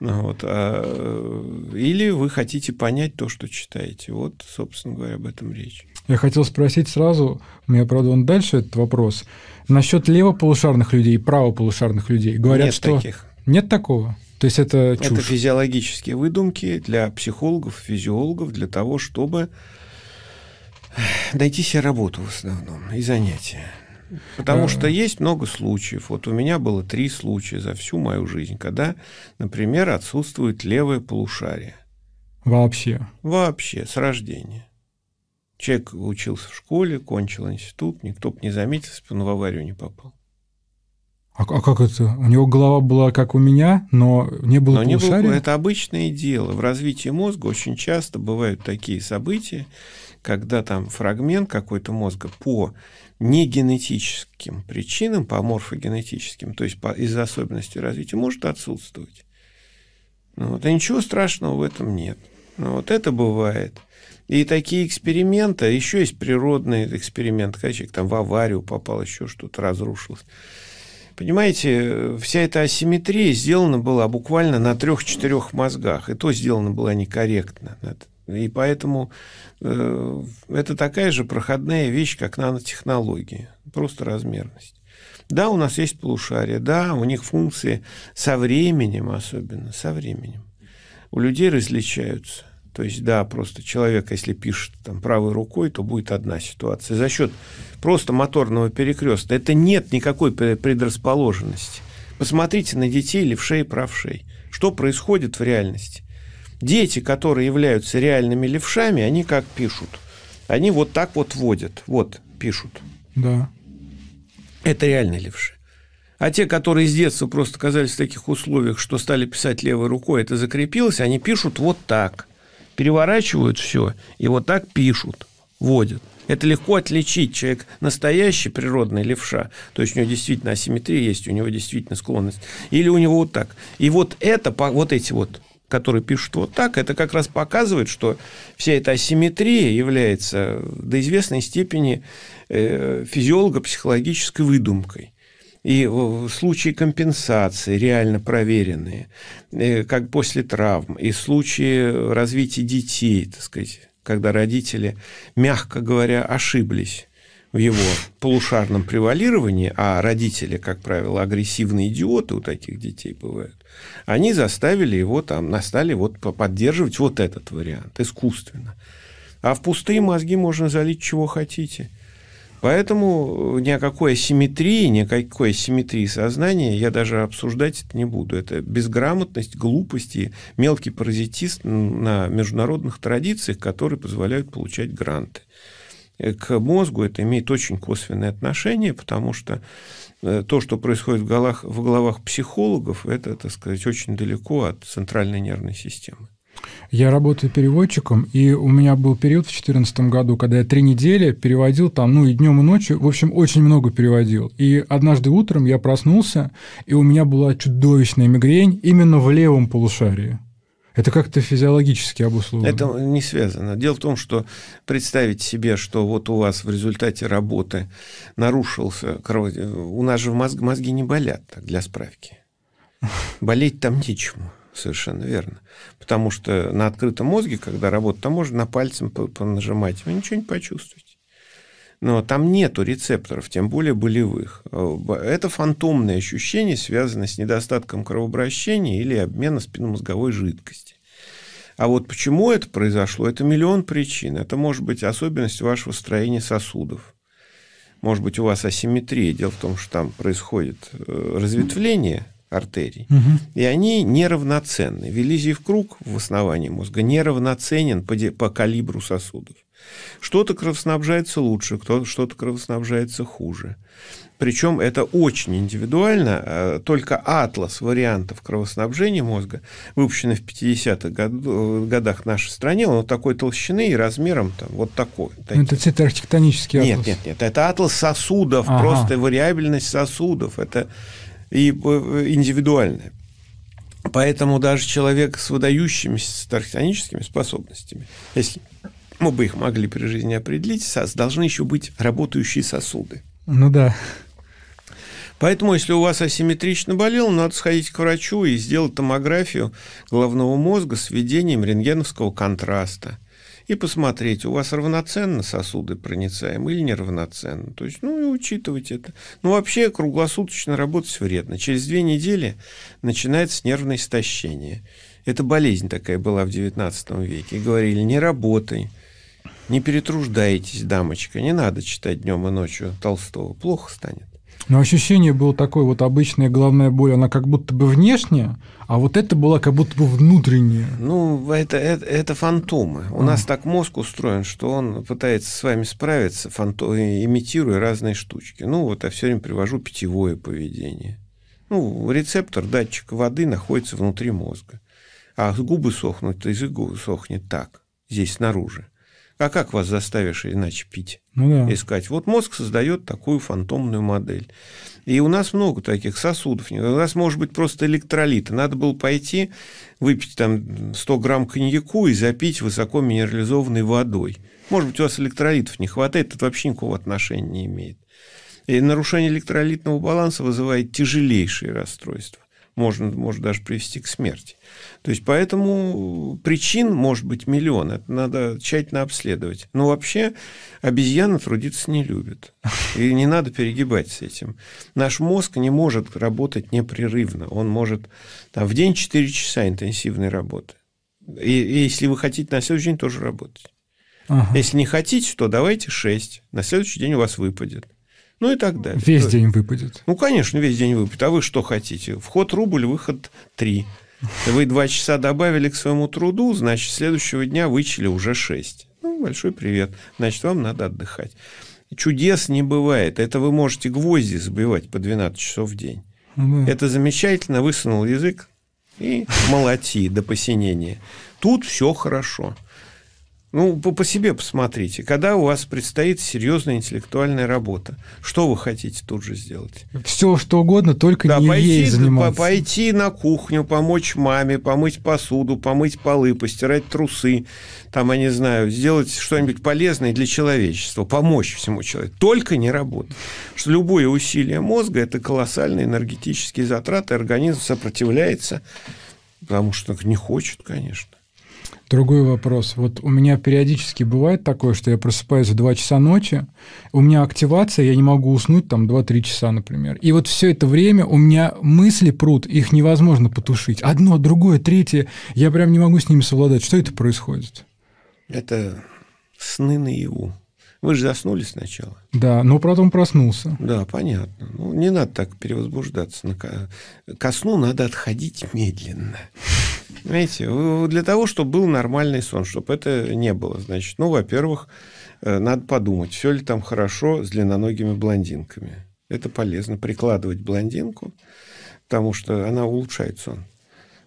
Ну, вот. А, э, или вы хотите понять то, что читаете. Вот, собственно говоря, об этом речь.
Я хотел спросить сразу, у меня, правда, он дальше этот вопрос. Насчет левополушарных людей и правополушарных людей. Говорят, нет что... таких. Нет такого? То есть это чушь? Это
физиологические выдумки для психологов, физиологов, для того, чтобы найти себе работу в основном и занятия. Потому mm. что есть много случаев. Вот у меня было три случая за всю мою жизнь, когда, например, отсутствует левое полушарие.
Вообще?
Вообще, с рождения. Человек учился в школе, кончил институт, никто бы не заметил, если бы он в аварию не попал.
А, а как это? У него голова была как у меня, но не было но полушария? Не было, это
обычное дело. В развитии мозга очень часто бывают такие события, когда там фрагмент какой-то мозга по не генетическим причинам, по морфогенетическим, то есть по, из-за особенностей развития, может отсутствовать. Ну, вот, и ничего страшного в этом нет. Ну, вот это бывает. И такие эксперименты, а еще есть природный эксперимент, когда человек там в аварию попал, еще что-то разрушилось. Понимаете, вся эта асимметрия сделана была буквально на трех-четырех мозгах, и то сделано было некорректно. Надо и поэтому э, это такая же проходная вещь, как нанотехнологии, просто размерность. Да, у нас есть полушария, да, у них функции со временем особенно, со временем. У людей различаются. То есть, да, просто человек, если пишет там правой рукой, то будет одна ситуация. За счет просто моторного перекреста. Это нет никакой предрасположенности. Посмотрите на детей левшей и правшей. Что происходит в реальности? дети, которые являются реальными левшами, они как пишут? Они вот так вот водят, вот пишут. Да. Это реальные левши. А те, которые с детства просто оказались в таких условиях, что стали писать левой рукой, это закрепилось, они пишут вот так. Переворачивают все и вот так пишут, водят. Это легко отличить. Человек настоящий природный левша, то есть у него действительно асимметрия есть, у него действительно склонность, или у него вот так. И вот это, вот эти вот которые пишут вот так, это как раз показывает, что вся эта асимметрия является до известной степени э, физиолого-психологической выдумкой. И в случае компенсации реально проверенные, э, как после травм, и случае развития детей, так сказать, когда родители, мягко говоря, ошиблись в его полушарном превалировании, а родители, как правило, агрессивные идиоты у таких детей бывают, они заставили его там, настали вот поддерживать вот этот вариант искусственно. А в пустые мозги можно залить чего хотите. Поэтому ни о какой асимметрии, ни о какой асимметрии сознания я даже обсуждать это не буду. Это безграмотность, глупости, мелкий паразитист на международных традициях, которые позволяют получать гранты. Э, к мозгу это имеет очень косвенное отношение, потому что э, то, что происходит в головах, в головах психологов, это, так сказать, очень далеко от центральной нервной системы.
Я работаю переводчиком, и у меня был период в 2014 году, когда я три недели переводил там, ну, и днем, и ночью, в общем, очень много переводил. И однажды утром я проснулся, и у меня была чудовищная мигрень именно в левом полушарии. Это как-то физиологически обусловлено.
Это не связано. Дело в том, что представить себе, что вот у вас в результате работы нарушился кровь... У нас же в мозг... мозги не болят, так, для справки. Болеть там нечему. Совершенно верно. Потому что на открытом мозге, когда работа, там можно на пальцем понажимать, вы ничего не почувствуете но там нету рецепторов, тем более болевых. Э, это фантомное ощущение связано с недостатком кровообращения или обмена спинномозговой жидкости. А вот почему это произошло, это миллион причин. Это может быть особенность вашего строения сосудов. Может быть, у вас асимметрия. Дело в том, что там происходит э, разветвление артерий, угу. и они неравноценны. Велизий в круг в основании мозга неравноценен по, по калибру сосудов. Что-то кровоснабжается лучше, что-то кровоснабжается хуже. Причем это очень индивидуально. Э, только атлас вариантов кровоснабжения мозга, выпущенный в 50-х э, годах в нашей стране, он такой толщины и размером там, вот такой. Ну,
это цвет архитектонический атлас. Нет,
нет, нет. Это атлас сосудов, ага. просто вариабельность сосудов. Это и э, индивидуальное. Поэтому даже человек с выдающимися архитектоническими способностями, если мы бы их могли при жизни определить, должны еще быть работающие сосуды. Ну да. Поэтому, если у вас асимметрично болел, надо сходить к врачу и сделать томографию головного мозга с введением рентгеновского контраста. И посмотреть, у вас равноценно сосуды проницаемы или неравноценно. То есть, ну и учитывать это. Ну, вообще, круглосуточно работать вредно. Через две недели начинается нервное истощение. Это болезнь такая была в XIX веке. Говорили, не работай, не перетруждайтесь, дамочка, не надо читать днем и ночью Толстого, плохо станет.
Но ощущение было такое вот обычная головная боль, она как будто бы внешняя, а вот это была как будто бы
внутренняя. Ну, это, это, это фантомы. У а. нас так мозг устроен, что он пытается с вами справиться, фанто... Э, имитируя разные штучки. Ну, вот я все время привожу питьевое поведение. Ну, рецептор, датчик воды находится внутри мозга. А губы сохнут, язык сохнет так, здесь снаружи. А как вас заставишь иначе пить? Ну, да. Искать. Вот мозг создает такую фантомную модель. И у нас много таких сосудов. У нас может быть просто электролиты. Надо было пойти, выпить там 100 грамм коньяку и запить высоко минерализованной водой. Может быть, у вас электролитов не хватает, это вообще никакого отношения не имеет. И нарушение электролитного баланса вызывает тяжелейшие расстройства можно, может даже привести к смерти. То есть, поэтому причин может быть миллион, это надо тщательно обследовать. Но вообще обезьяны трудиться не любят, и не надо перегибать с этим. Наш мозг не может работать непрерывно, он может там, в день 4 часа интенсивной работы. И, и если вы хотите на следующий день тоже работать. Ага. Если не хотите, то давайте 6. На следующий день у вас выпадет ну и
так далее. Весь То... день выпадет.
Ну, конечно, весь день выпадет. А вы что хотите? Вход рубль, выход три. Вы два часа добавили к своему труду, значит, следующего дня вычли уже шесть. Ну, большой привет. Значит, вам надо отдыхать. Чудес не бывает. Это вы можете гвозди забивать по 12 часов в день. Ну, Это замечательно. Высунул язык и молоти до посинения. Тут все хорошо. Ну, по, по себе посмотрите. Когда у вас предстоит серьезная интеллектуальная работа, что вы хотите тут же сделать? Все,
что угодно, только да, не пойти, ей заниматься. По
пойти на кухню, помочь маме, помыть посуду, помыть полы, постирать трусы, там, я не знаю, сделать что-нибудь полезное для человечества, помочь всему человеку. Только не работать. Что любое усилие мозга – это колоссальные энергетические затраты, организм сопротивляется, потому что не хочет, конечно.
Другой вопрос. Вот у меня периодически бывает такое, что я просыпаюсь в 2 часа ночи, у меня активация, я не могу уснуть там 2-3 часа, например. И вот все это время у меня мысли прут, их невозможно потушить. Одно, другое, третье. Я прям не могу с ними совладать. Что это происходит?
Это сны наяву. Вы же заснули сначала.
Да, но потом проснулся.
Да, понятно. Ну, не надо так перевозбуждаться. Ко сну надо отходить медленно. Понимаете, для того, чтобы был нормальный сон, чтобы это не было, значит, ну, во-первых, э, надо подумать, все ли там хорошо с длинноногими блондинками. Это полезно, прикладывать блондинку, потому что она улучшает сон.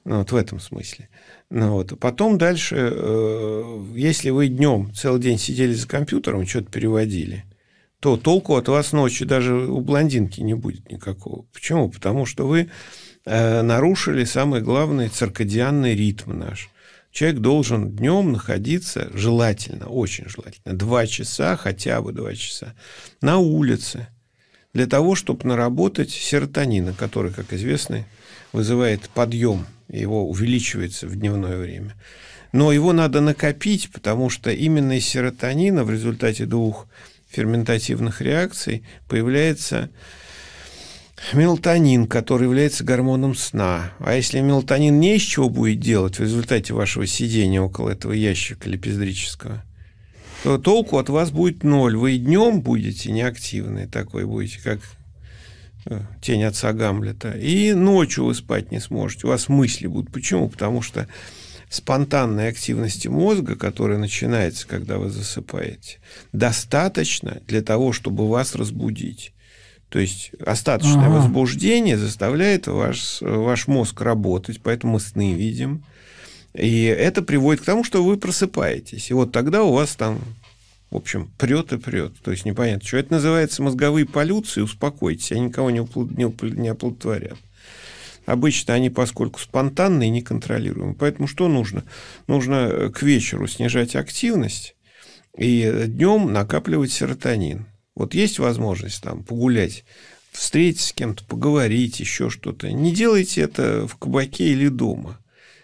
Ну, вот в этом смысле. Ну, вот. Потом дальше, э, если вы днем целый день сидели за компьютером, что-то переводили, то толку от вас ночью даже у блондинки не будет никакого. Почему? Потому что вы Э, нарушили самый главный циркадианный ритм наш. Человек должен днем находиться, желательно, очень желательно, два часа, хотя бы два часа, на улице, для того, чтобы наработать серотонина, который, как известно, вызывает подъем, его увеличивается в дневное время. Но его надо накопить, потому что именно из серотонина в результате двух ферментативных реакций появляется мелатонин, который является гормоном сна. А если мелатонин не из чего будет делать в результате вашего сидения около этого ящика лепездрического, то толку от вас будет ноль. Вы и днем будете неактивны, такой будете, как э, тень отца Гамлета. И ночью вы спать не сможете. У вас мысли будут. Почему? Потому что спонтанной активности мозга, которая начинается, когда вы засыпаете, достаточно для того, чтобы вас разбудить. То есть остаточное ага. возбуждение заставляет ваш, ваш мозг работать, поэтому мы сны видим. И это приводит к тому, что вы просыпаетесь. И вот тогда у вас там, в общем, прет и прет. То есть непонятно, что это называется мозговые полюции, успокойтесь, они никого не, уплод... не оплодотворят. Обычно они, поскольку спонтанные, неконтролируемы. Поэтому что нужно? Нужно э, к вечеру снижать активность и днем накапливать серотонин. Вот есть возможность там погулять, встретить с кем-то, поговорить, еще что-то. Не делайте это в кабаке или дома,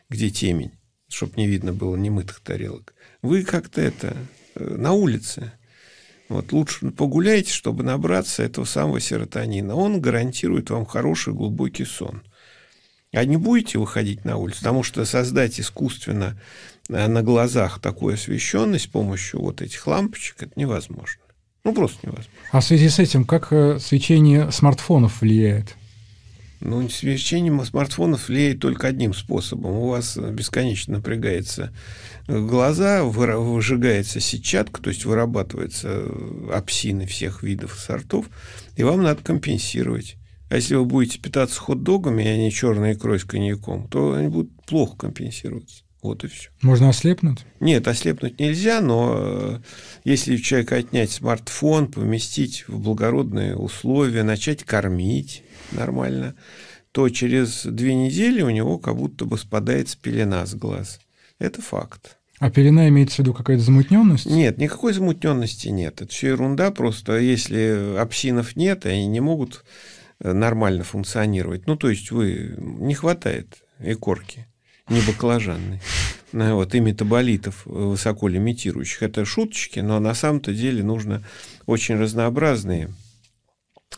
где темень, чтобы не видно было немытых тарелок. Вы как-то это э, на улице. Вот лучше погуляйте, чтобы набраться этого самого серотонина. Он гарантирует вам хороший глубокий сон. А не будете выходить на улицу, потому что создать искусственно э, на глазах такую освещенность с помощью вот этих лампочек это невозможно. Ну, просто невозможно.
А в связи с этим, как э, свечение смартфонов влияет?
Ну, свечение смартфонов влияет только одним способом. У вас бесконечно напрягается э, глаза, выжигается сетчатка, то есть вырабатываются э, апсины всех видов и сортов, и вам надо компенсировать. А если вы будете питаться хот-догами, а не черной икрой с коньяком, то они будут плохо компенсироваться. Вот и все.
Можно ослепнуть?
Нет, ослепнуть нельзя, но э, если у человека отнять смартфон, поместить в благородные условия, начать кормить нормально, то через две недели у него как будто бы спадает пелена с глаз. Это факт.
А пелена имеет в виду какая-то замутненность?
Нет, никакой замутненности нет. Это все ерунда, просто если апсинов нет, они не могут э, нормально функционировать. Ну, то есть вы не хватает и корки не баклажанный. Ну, вот, и метаболитов, э, высоко лимитирующих. Это шуточки, но на самом-то деле нужно очень разнообразные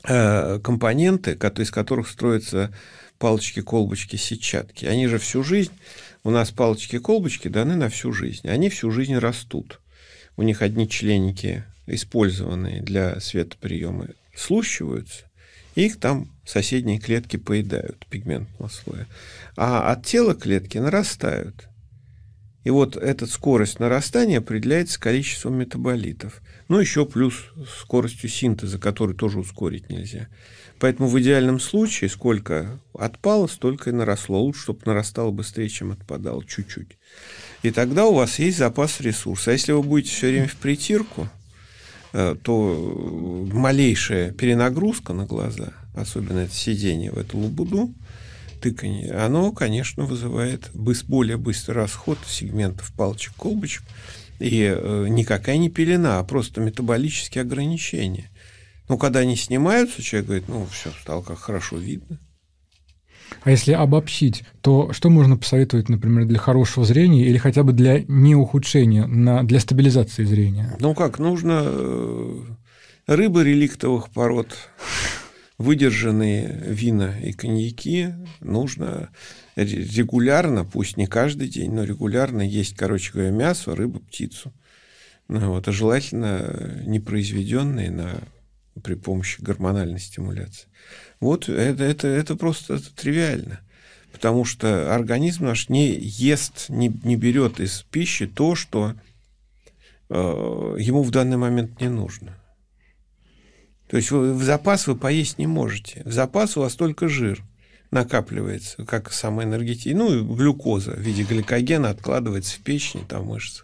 э, компоненты, из которых строятся палочки, колбочки, сетчатки. Они же всю жизнь, у нас палочки, колбочки даны на всю жизнь. Они всю жизнь растут. У них одни членики, использованные для светоприема, слущиваются, и их там соседние клетки поедают пигментного слоя. А от тела клетки нарастают. И вот эта скорость нарастания определяется количеством метаболитов. Ну, еще плюс скоростью синтеза, который тоже ускорить нельзя. Поэтому в идеальном случае, сколько отпало, столько и наросло. Лучше, чтобы нарастало быстрее, чем отпадало чуть-чуть. И тогда у вас есть запас ресурса. А если вы будете все время в притирку, э, то малейшая перенагрузка на глаза – особенно это сидение в эту лабуду, тыканье, оно, конечно, вызывает более быстрый расход сегментов палочек-колбочек, и э, никакая не пелена, а просто метаболические ограничения. Но ну, когда они снимаются, человек говорит, ну, все, стало как хорошо видно.
А если обобщить, то что можно посоветовать, например, для хорошего зрения или хотя бы для не ухудшения на, для стабилизации зрения?
Ну как, нужно э, рыбы реликтовых пород выдержанные вина и коньяки нужно регулярно, пусть не каждый день, но регулярно есть, короче говоря, мясо, рыбу, птицу. Ну, вот, а желательно э, непроизведенные на, при помощи гормональной стимуляции. Вот это, это, это просто это тривиально. Потому что организм наш не ест, не, не берет из пищи то, что э, ему в данный момент не нужно. То есть вы, в запас вы поесть не можете. В запас у вас только жир накапливается, как энергетика, Ну, и глюкоза в виде гликогена откладывается в печени, там мышцы.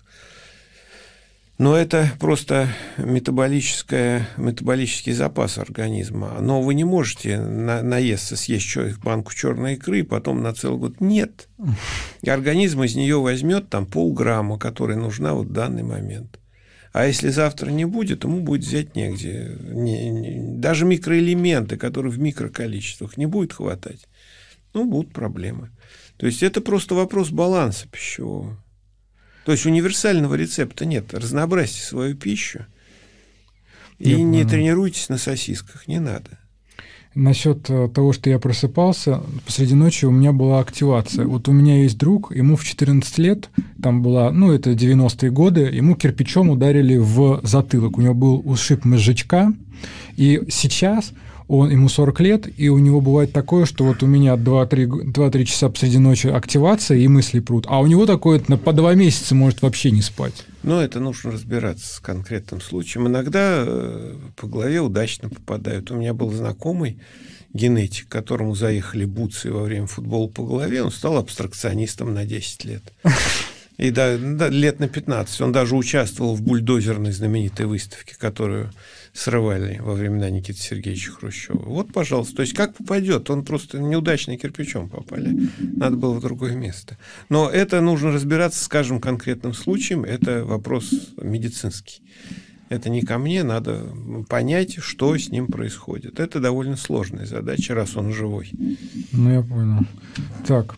Но это просто метаболическое, метаболический запас организма. Но вы не можете на, наесться, съесть человек банку черной икры, и потом на целый год. Нет. И организм из нее возьмет там полграмма, которая нужна вот в данный момент. А если завтра не будет, ему будет взять негде. Не, не, даже микроэлементы, которые в микроколичествах, не будет хватать. Ну, будут проблемы. То есть это просто вопрос баланса пищевого. То есть универсального рецепта нет. Разнообразьте свою пищу и Я не понимаю. тренируйтесь на сосисках, не надо.
Насчет э, того, что я просыпался, посреди ночи у меня была активация. Вот у меня есть друг, ему в 14 лет, там была, ну, это 90-е годы, ему кирпичом ударили в затылок. У него был ушиб мозжечка, и сейчас он, ему 40 лет, и у него бывает такое, что вот у меня 2-3 часа посреди ночи активация, и мысли прут, а у него такое на, по 2 месяца может вообще не спать.
Но это нужно разбираться с конкретным случаем. Иногда э, по голове удачно попадают. У меня был знакомый генетик, которому заехали бутсы во время футбола по голове, он стал абстракционистом на 10 лет. И да, да, лет на 15. Он даже участвовал в бульдозерной знаменитой выставке, которую срывали во времена Никиты Сергеевича Хрущева. Вот, пожалуйста. То есть как попадет? Он просто неудачный кирпичом попали. Надо было в другое место. Но это нужно разбираться с каждым конкретным случаем. Это вопрос медицинский. Это не ко мне, надо понять, что с ним происходит. Это довольно сложная задача, раз он живой.
Ну, я понял. Так,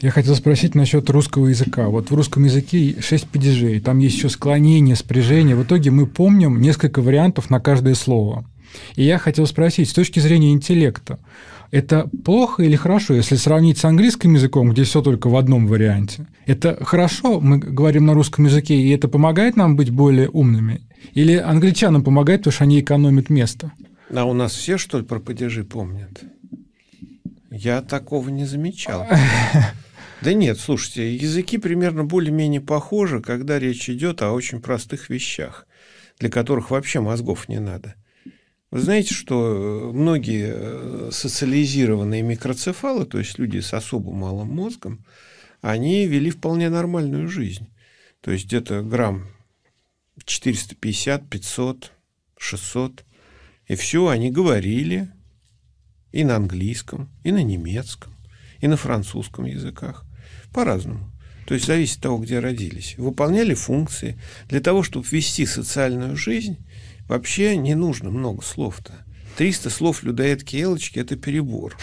я хотел спросить насчет русского языка. Вот в русском языке 6 падежей, там есть еще склонение, спряжение. В итоге мы помним несколько вариантов на каждое слово. И я хотел спросить, с точки зрения интеллекта, это плохо или хорошо, если сравнить с английским языком, где все только в одном варианте? Это хорошо, мы говорим на русском языке, и это помогает нам быть более умными? Или англичанам помогает, потому что они экономят место.
А у нас все, что ли, про падежи помнят? Я такого не замечал. Да нет, слушайте, языки примерно более-менее похожи, когда речь идет о очень простых вещах, для которых вообще мозгов не надо. Вы знаете, что э, многие э, социализированные микроцефалы, то есть люди с особо малым мозгом, они вели вполне нормальную жизнь. То есть где-то грамм 450, 500, 600. И все они говорили и на английском, и на немецком, и на французском языках. По-разному. То есть зависит от того, где родились. Выполняли функции. Для того, чтобы вести социальную жизнь, вообще не нужно много слов-то. 300 слов людоедки елочки – это перебор.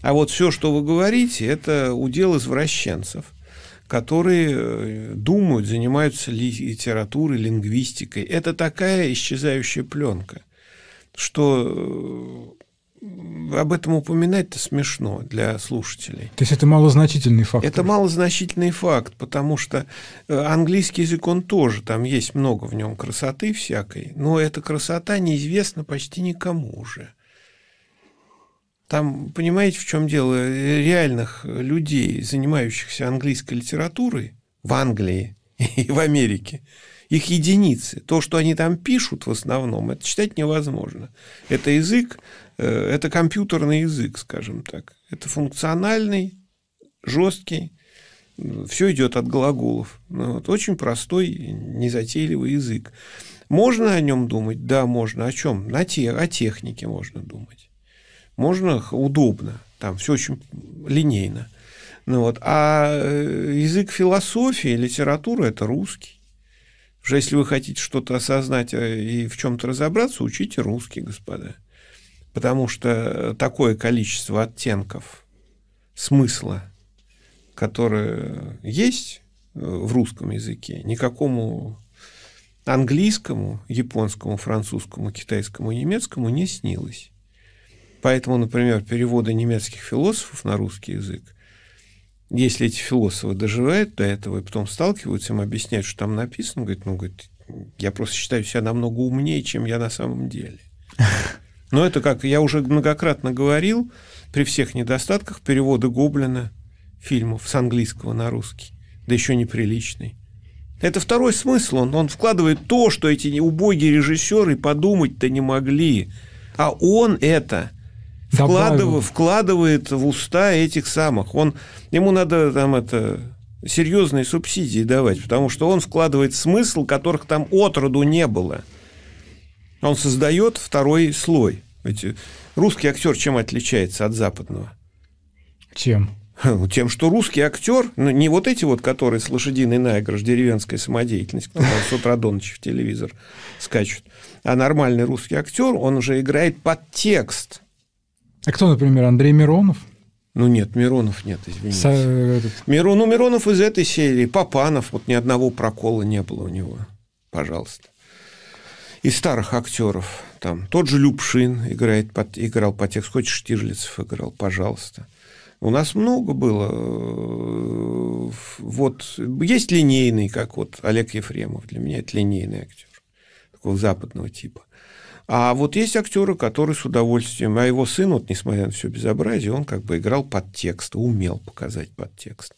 А вот все, что вы говорите, это удел извращенцев – которые э, думают, занимаются литературой, лингвистикой. Это такая исчезающая пленка, что э, об этом упоминать-то смешно для слушателей. То есть это малозначительный факт? Это малозначительный факт, потому что э, английский язык, он тоже, там есть много в нем красоты всякой, но эта красота неизвестна почти никому уже. Там, понимаете, в чем дело? Реальных людей, занимающихся английской литературой в Англии и в Америке, их единицы. То, что они там пишут в основном, это читать невозможно. Это язык, э, это компьютерный язык, скажем так. Это функциональный, жесткий, все идет от глаголов. Ну, вот, очень простой, незатейливый язык. Можно о нем думать? Да, можно. О чем? На те, о технике можно думать можно удобно, там все очень линейно. Ну вот. А э, язык философии, литература – это русский. Уже если вы хотите что-то осознать э, и в чем-то разобраться, учите русский, господа. Потому что э, такое количество оттенков смысла, которое есть в русском языке, никакому английскому, японскому, французскому, китайскому немецкому не снилось. Поэтому, например, переводы немецких философов на русский язык, если эти философы доживают до этого и потом сталкиваются, им объясняют, что там написано, говорит, ну, говорит, я просто считаю себя намного умнее, чем я на самом деле. Но это как я уже многократно говорил, при всех недостатках переводы Гоблина фильмов с английского на русский, да еще неприличный. Это второй смысл, он, он вкладывает то, что эти убогие режиссеры подумать-то не могли. А он это вкладывает, вкладывает в уста этих самых. Он, ему надо там это серьезные субсидии давать, потому что он вкладывает смысл, которых там отроду не было. Он создает второй слой. Ведь русский актер чем отличается от западного? Чем? Ну, тем, что русский актер, ну, не вот эти вот, которые с лошадиной наигрыш, деревенская самодеятельность, кто там с утра до ночи в телевизор скачут, а нормальный русский актер, он уже играет под текст.
А кто, например, Андрей Миронов?
Ну нет, Миронов нет, извините.
Со...
Мирон, ну, Миронов из этой серии, Папанов, вот ни одного прокола не было у него. Пожалуйста. Из старых актеров там тот же Любшин играет, под, играл по тексту, хоть Штирлицев играл, пожалуйста. У нас много было. Э, вот есть линейный, как вот Олег Ефремов. Для меня это линейный актер такого западного типа. А вот есть актеры, которые с удовольствием, а его сын, вот несмотря на все безобразие, он как бы играл подтекст, умел показать подтекст.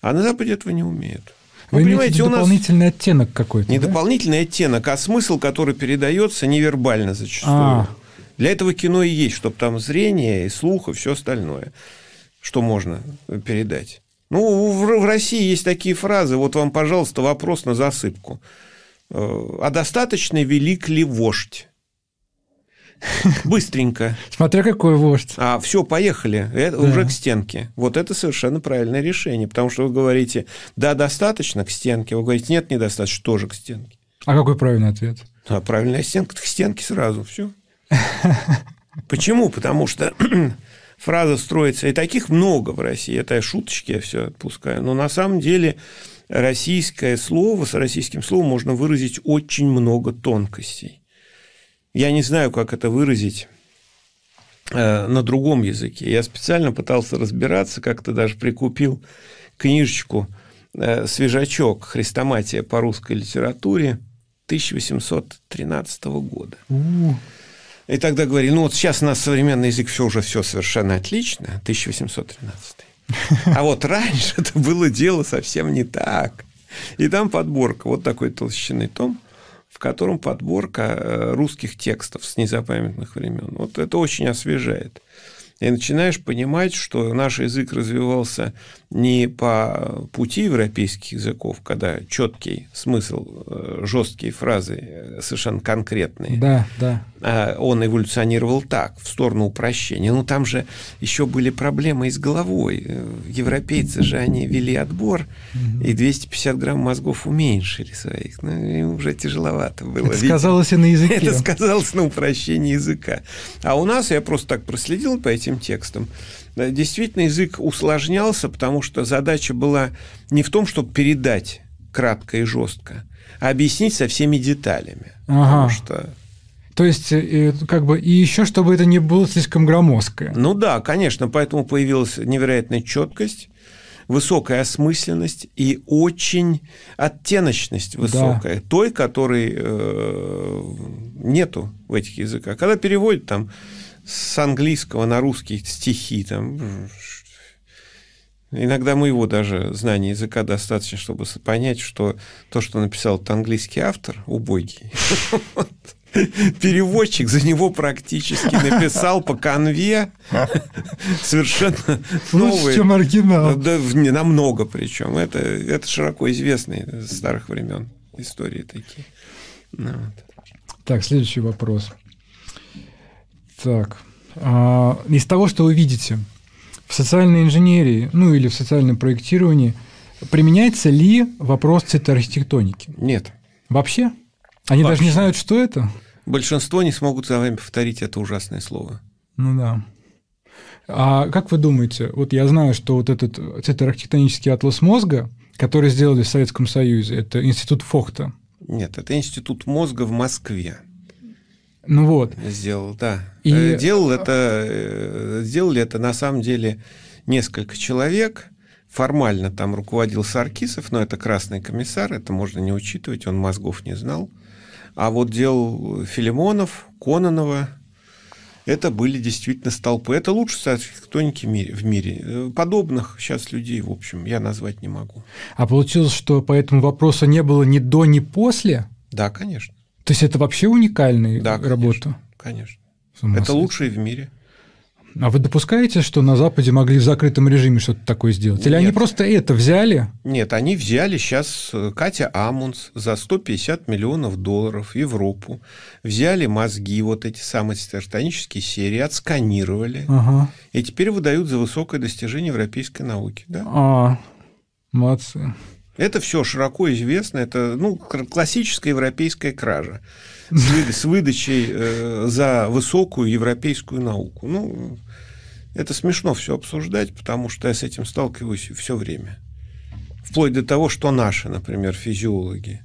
А на Западе этого не умеют. Вы ну, понимаете, у нас
дополнительный оттенок какой-то. Не да?
дополнительный оттенок, а смысл, который передается невербально зачастую. А. Для этого кино и есть, чтобы там зрение и слух и все остальное, что можно передать. Ну, в России есть такие фразы. Вот вам, пожалуйста, вопрос на засыпку. Э, а достаточно велик ли вождь? Быстренько.
Смотря какой вождь.
А, все, поехали. Это да. уже к стенке. Вот это совершенно правильное решение. Потому что вы говорите, да, достаточно к стенке. Вы говорите, нет, недостаточно, тоже к стенке.
А какой правильный ответ?
А, правильная стенка, к стенке сразу, все. Почему? Потому что фраза строится, и таких много в России, это я шуточки я все отпускаю, но на самом деле российское слово, с российским словом можно выразить очень много тонкостей я не знаю, как это выразить э, на другом языке. Я специально пытался разбираться, как-то даже прикупил книжечку э, «Свежачок. Хрестоматия по русской литературе» 1813 года. И тогда говорили, ну вот сейчас у нас современный язык, все уже все совершенно отлично, 1813. А вот раньше это было дело совсем не так. И там подборка, вот такой толщины том в котором подборка э, русских текстов с незапамятных времен. Вот это очень освежает и начинаешь понимать, что наш язык развивался не по пути европейских языков, когда четкий смысл, э, жесткие фразы, э, совершенно конкретные. Да, да. А он эволюционировал так, в сторону упрощения. Но ну, там же еще были проблемы и с головой. Э, европейцы же, они вели отбор, угу. и 250 грамм мозгов уменьшили своих. Ну, им уже тяжеловато было. Это сказалось и на языке. Это сказалось на упрощении языка. А у нас, я просто так проследил по этим этим текстом. Э, действительно, язык усложнялся, потому что задача была не в том, чтобы передать кратко и жестко, а объяснить со всеми деталями. Ага. Потому что
то есть, э, э, как бы, и еще, чтобы это не было слишком громоздкое.
Ну да, конечно, поэтому появилась невероятная четкость, высокая осмысленность и очень оттеночность высокая, да. той, которой э, нету в этих языках. Когда переводят там с английского на русский стихи там. Иногда моего даже знания языка достаточно, чтобы понять, что то, что написал этот английский автор, убогий. Переводчик за него практически написал по конве совершенно новый. чем оригинал. Да, намного причем. Это, это широко известные с старых времен истории такие. Ну
так, следующий вопрос. Так, а, из того, что вы видите в социальной инженерии, ну или в социальном проектировании, применяется ли вопрос цветоархитектоники? Нет. Вообще? Они Вообще. даже не знают, что это?
Большинство не смогут за вами повторить это ужасное слово.
Ну да. А как вы думаете, вот я знаю, что вот этот цитоархитектонический атлас мозга, который сделали в Советском Союзе, это институт Фохта.
Нет, это институт мозга в Москве. Ну вот. Сделал, да. И... Э, делал это, э, сделали это на самом деле несколько человек. Формально там руководил Саркисов, но это красный комиссар, это можно не учитывать, он мозгов не знал. А вот делал Филимонов, Кононова, это были действительно столпы. Это лучшие тектоники в мире. Э, подобных сейчас людей, в общем, я назвать не могу. А получилось, что по этому вопросу не было ни до, ни после? Да, конечно. То есть это вообще
уникальная да, работа?
Конечно. конечно. Это лучшие в мире.
А вы допускаете, что на Западе могли в закрытом режиме что-то такое сделать? Или Нет. они
просто это взяли? Нет, они взяли сейчас э, Катя Амунс за 150 миллионов долларов Европу, взяли мозги, вот эти самые титанические серии, отсканировали, ага. и теперь выдают за высокое достижение европейской науки. Да?
А, молодцы.
Это все широко известно, это ну, классическая европейская кража с выдачей э, за высокую европейскую науку. Ну, это смешно все обсуждать, потому что я с этим сталкиваюсь все время. Вплоть до того, что наши, например, физиологи,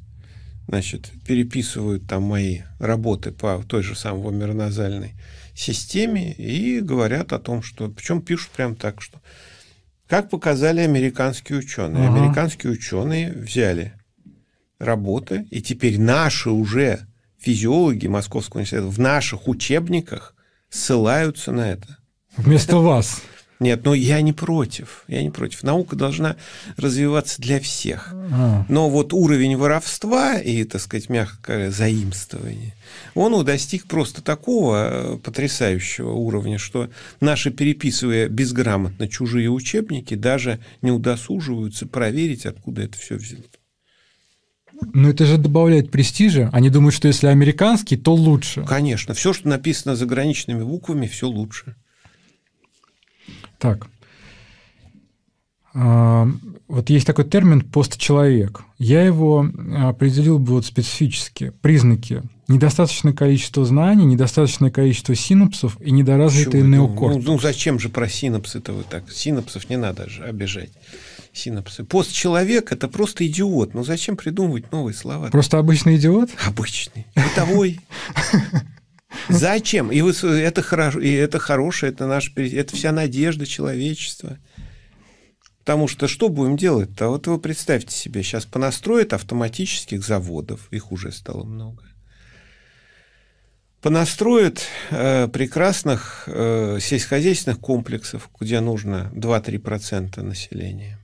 значит, переписывают там мои работы по той же самой вомероназальной системе и говорят о том, что, причем пишут прям так, что как показали американские ученые. Ага. Американские ученые взяли работы, и теперь наши уже физиологи Московского университета в наших учебниках ссылаются на это. Вместо вас. Нет, ну я не против. Я не против. Наука должна развиваться для всех. Но вот уровень воровства и, так сказать, мягко говоря, заимствования, он достиг просто такого э, потрясающего уровня, что наши, переписывая безграмотно чужие учебники, даже не удосуживаются проверить, откуда это все взялось.
Но ну, это же добавляет престижа. Они думают, что если американский, то
лучше. Конечно. Все, что написано заграничными буквами, все лучше.
Так. А, вот есть такой термин «постчеловек». Я его а, определил бы вот специфически. Признаки. Недостаточное количество знаний, недостаточное количество синапсов и недоразвитый Чего? неокортекс.
Ну, ну, зачем же про синапсы-то вы так? Синапсов не надо же обижать. Синапсы. Постчеловек – это просто идиот. Ну, зачем придумывать новые слова? Просто
обычный идиот? Обычный. Бытовой.
Зачем? И вот это хорошо, и это хорошее, это наш, это вся надежда человечества. Потому что что будем делать-то? А вот вы представьте себе, сейчас понастроят автоматических заводов, их уже стало много. Понастроят э, прекрасных э, сельскохозяйственных комплексов, где нужно 2-3% населения.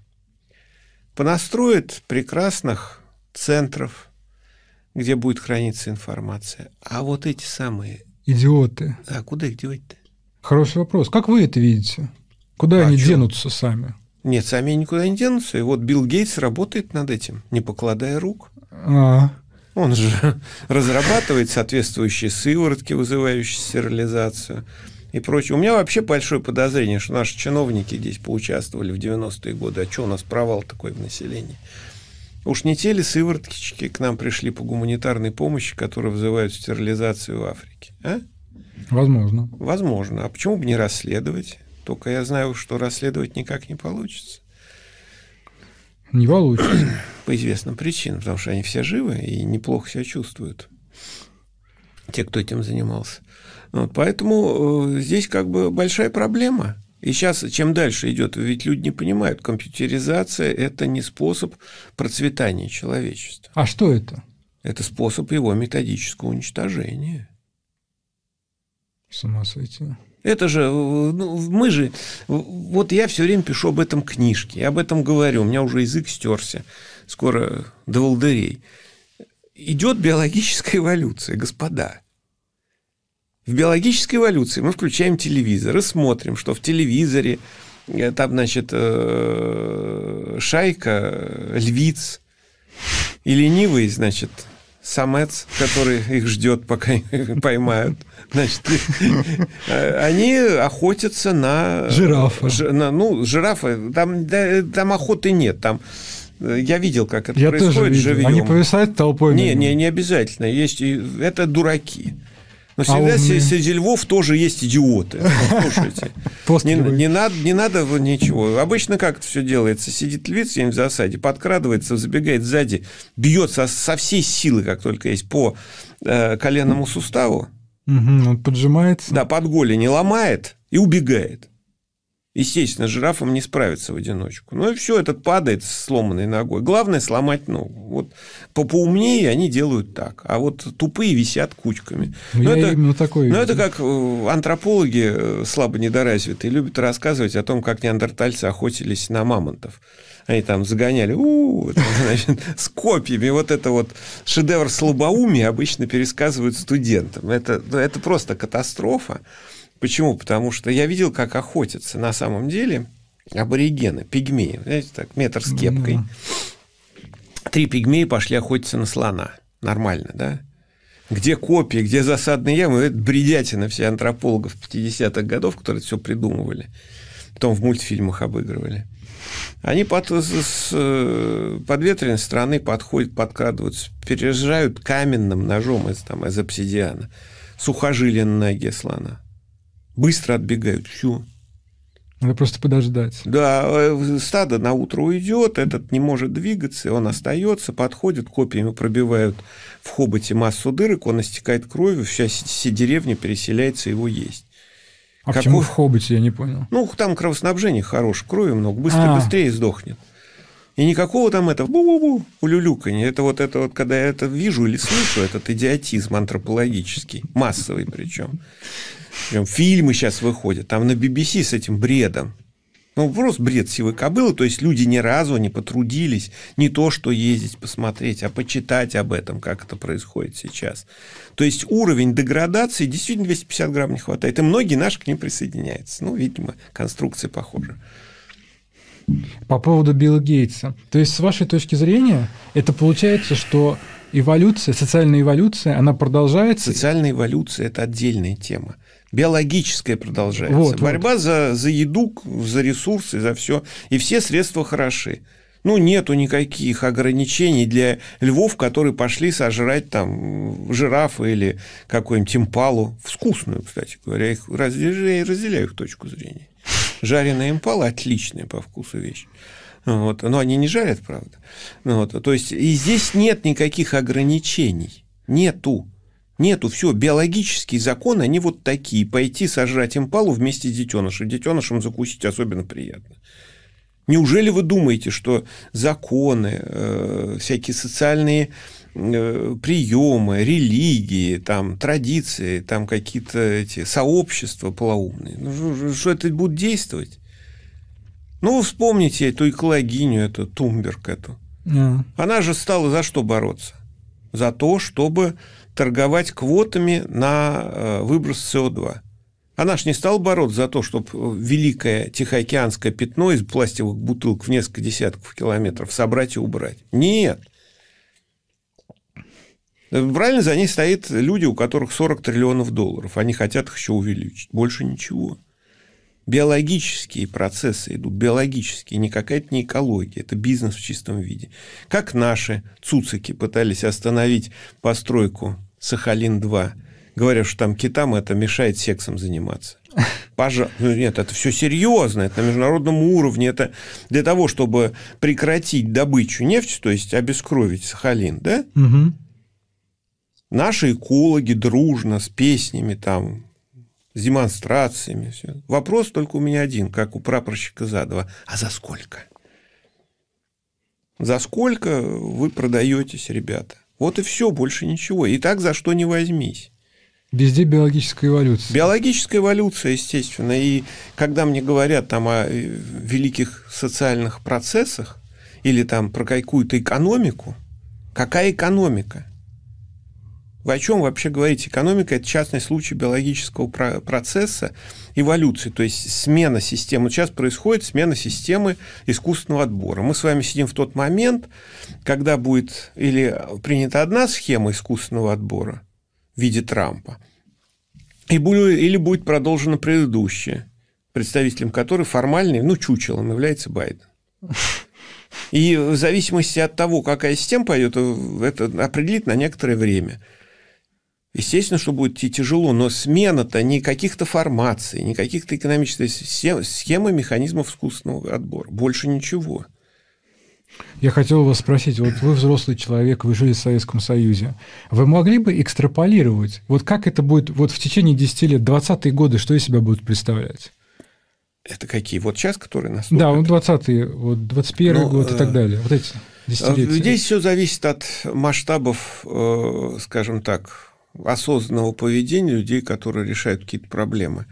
Понастроят прекрасных центров где будет храниться информация. А вот эти самые...
Идиоты.
А куда их девать-то?
Хороший вопрос. Как вы это видите? Куда а они что? денутся сами?
Нет, сами никуда не денутся. И вот Билл Гейтс работает над этим, не покладая рук. А. Он же разрабатывает соответствующие сыворотки, вызывающие стерилизацию и прочее. У меня вообще большое подозрение, что наши чиновники здесь поучаствовали в 90-е годы. А что у нас провал такой в населении? Уж не те ли сыворотки к нам пришли по гуманитарной помощи, которые вызывают стерилизацию в Африке? А? Возможно. Возможно. А почему бы не расследовать? Только я знаю, что расследовать никак не получится. Не получится. По известным причинам, потому что они все живы и неплохо себя чувствуют. Те, кто этим занимался. Вот, поэтому э, здесь как бы большая проблема. И сейчас, чем дальше идет, ведь люди не понимают, компьютеризация – это не способ процветания человечества. А что это? Это способ его методического уничтожения. С ума сойти. Это же, ну, мы же, вот я все время пишу об этом книжке, я об этом говорю, у меня уже язык стерся, скоро до волдырей. Идет биологическая эволюция, господа. В биологической эволюции мы включаем телевизор и смотрим, что в телевизоре э, там, значит, э, шайка львиц и ленивый, значит, самец, который их ждет, пока поймают. Значит, э, они охотятся на... Жирафа. Ж, на, ну, жирафа. Там, да, там охоты нет. Там я видел, как это Я происходит тоже видел. Они повисают
толпой. Не, не,
не обязательно. Есть, это дураки. Но а всегда умные. среди львов тоже есть идиоты. Слушайте. Не, не, надо, не надо ничего. Обычно как это все делается? Сидит львица где в засаде, подкрадывается, забегает сзади, бьется со всей силы, как только есть, по э, коленному суставу. Угу, он поджимается. Да, под голень ломает и убегает. Естественно, жирафам не справиться в одиночку. Ну и все, этот падает с сломанной ногой. Главное сломать ногу. Вот по поумнее они делают так, а вот тупые висят кучками. Ну, ну, я это, именно
такой. Но ну, это
как э, антропологи э, слабо недоразвитые любят рассказывать о том, как неандертальцы охотились на мамонтов. Они там загоняли, у, с копьями. Вот это вот шедевр слабоумия обычно пересказывают студентам. это просто катастрофа. Почему? Потому что я видел, как охотятся на самом деле аборигены, пигмеи, знаете, так, метр с кепкой. Ну. Три пигмеи пошли охотиться на слона. Нормально, да? Где копии, где засадные ямы? Это бредятина все антропологов 50-х годов, которые все придумывали. Потом в мультфильмах обыгрывали. Они под, с э, подветренной стороны подходят, подкрадываются, перерезают каменным ножом из, там, из обсидиана сухожилие на ноге слона быстро отбегают. Все.
Надо просто подождать.
Да, э, стадо на утро уйдет, этот не может двигаться, он остается, подходит, копьями пробивают в хоботе массу дырок, он истекает кровью, вся, вся деревня переселяется его есть.
А Каков... почему в хоботе, я не понял?
Ну, там кровоснабжение хорошее, крови много, быстро, А-а-а. быстрее сдохнет. И никакого там этого бу-бу-бу, улюлюканье. Это вот это вот, когда я это вижу или слышу, этот идиотизм антропологический, массовый причем. Прям фильмы сейчас выходят, там на BBC с этим бредом. Ну, просто бред сивой кобылы, то есть люди ни разу не потрудились не то, что ездить посмотреть, а почитать об этом, как это происходит сейчас. То есть уровень деградации действительно 250 грамм не хватает, и многие наши к ним присоединяются. Ну, видимо, конструкция похожа
по поводу Билла Гейтса. То есть, с вашей точки зрения,
это получается, что эволюция, социальная эволюция, она продолжается? Социальная эволюция – это отдельная тема. Биологическая продолжается. Вот, Борьба вот. За, за еду, за ресурсы, за все. И все средства хороши. Ну, нету никаких ограничений для львов, которые пошли сожрать там жирафа или какую-нибудь импалу. Вкусную, кстати говоря. Их разделяю, разделяю их точку зрения. Жареная импала – отличная по вкусу вещь. Вот. Но они не жарят, правда. Вот. То есть, и здесь нет никаких ограничений. Нету. Нету, все, биологические законы, они вот такие. Пойти сожрать импалу вместе с детенышем. детенышам закусить особенно приятно. Неужели вы думаете, что законы, э, всякие социальные Э, приемы, религии, там, традиции, там какие-то эти сообщества полоумные. Ну, что это будет действовать? Ну, вспомните эту экологиню, эту Тумберг эту. Yeah. Она же стала за что бороться? За то, чтобы торговать квотами на э, выброс СО2. Она же не стала бороться за то, чтобы великое Тихоокеанское пятно из пластиковых бутылок в несколько десятков километров собрать и убрать. Нет. Правильно за ней стоят люди, у которых 40 триллионов долларов. Они хотят их еще увеличить. Больше ничего. Биологические процессы идут, биологические, не какая-то не экология, это бизнес в чистом виде. Как наши цуцики пытались остановить постройку Сахалин-2, говоря, что там китам это мешает сексом заниматься. Пожалуйста. Ну, нет, это все серьезно, это на международном уровне. Это для того, чтобы прекратить добычу нефти, то есть обескровить Сахалин, да? Угу Наши экологи дружно с песнями там, с демонстрациями. Все. Вопрос только у меня один, как у прапорщика Задова. А за сколько? За сколько вы продаетесь, ребята? Вот и все, больше ничего. И так за что не возьмись. Везде
биологическая
эволюция. Биологическая эволюция, естественно. И когда мне говорят там о э, великих социальных процессах или там про какую-то экономику, какая экономика? Вы о чем вообще говорите? Экономика – это частный случай биологического процесса эволюции, то есть смена системы. Вот сейчас происходит смена системы искусственного отбора. Мы с вами сидим в тот момент, когда будет или принята одна схема искусственного отбора в виде Трампа, или будет продолжена предыдущая, представителем которой формальный, ну, чучелом является Байден. И в зависимости от того, какая система пойдет, это определит на некоторое время. Естественно, что будет и тяжело, но смена-то не каких-то формаций, не каких-то экономических схем, схемы механизмов искусственного отбора. Больше ничего.
Я хотел вас спросить, вот вы взрослый человек, вы жили в Советском Союзе, вы могли бы экстраполировать, вот как это будет вот в течение 10 лет, 20-е годы, что из себя будут представлять?
Это какие? Вот сейчас, которые нас. Да,
вот 20-е, вот 21-й ну, год и так э, далее, вот эти э, десятилетия. Здесь
все зависит от масштабов, э, скажем так, осознанного поведения людей, которые решают какие-то проблемы.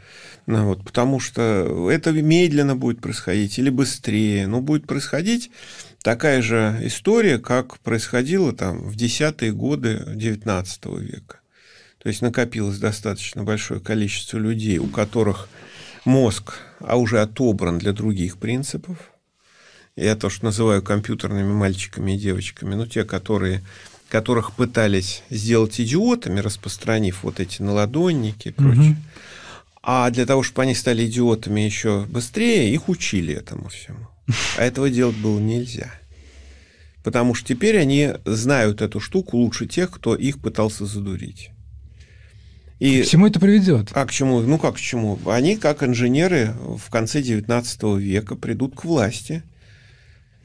Ну, вот, потому что это медленно будет происходить или быстрее, но будет происходить такая же история, как происходила там в десятые годы XIX века. То есть накопилось достаточно большое количество людей, у которых мозг а уже отобран для других принципов. Я то, что называю компьютерными мальчиками и девочками, ну, те, которые которых пытались сделать идиотами, распространив вот эти наладонники и прочее. Угу. А для того, чтобы они стали идиотами еще быстрее, их учили этому всему. А этого делать было нельзя. Потому что теперь они знают эту штуку лучше тех, кто их пытался задурить. И, к чему это приведет? А к чему? Ну как к чему? Они, как инженеры, в конце 19 века придут к власти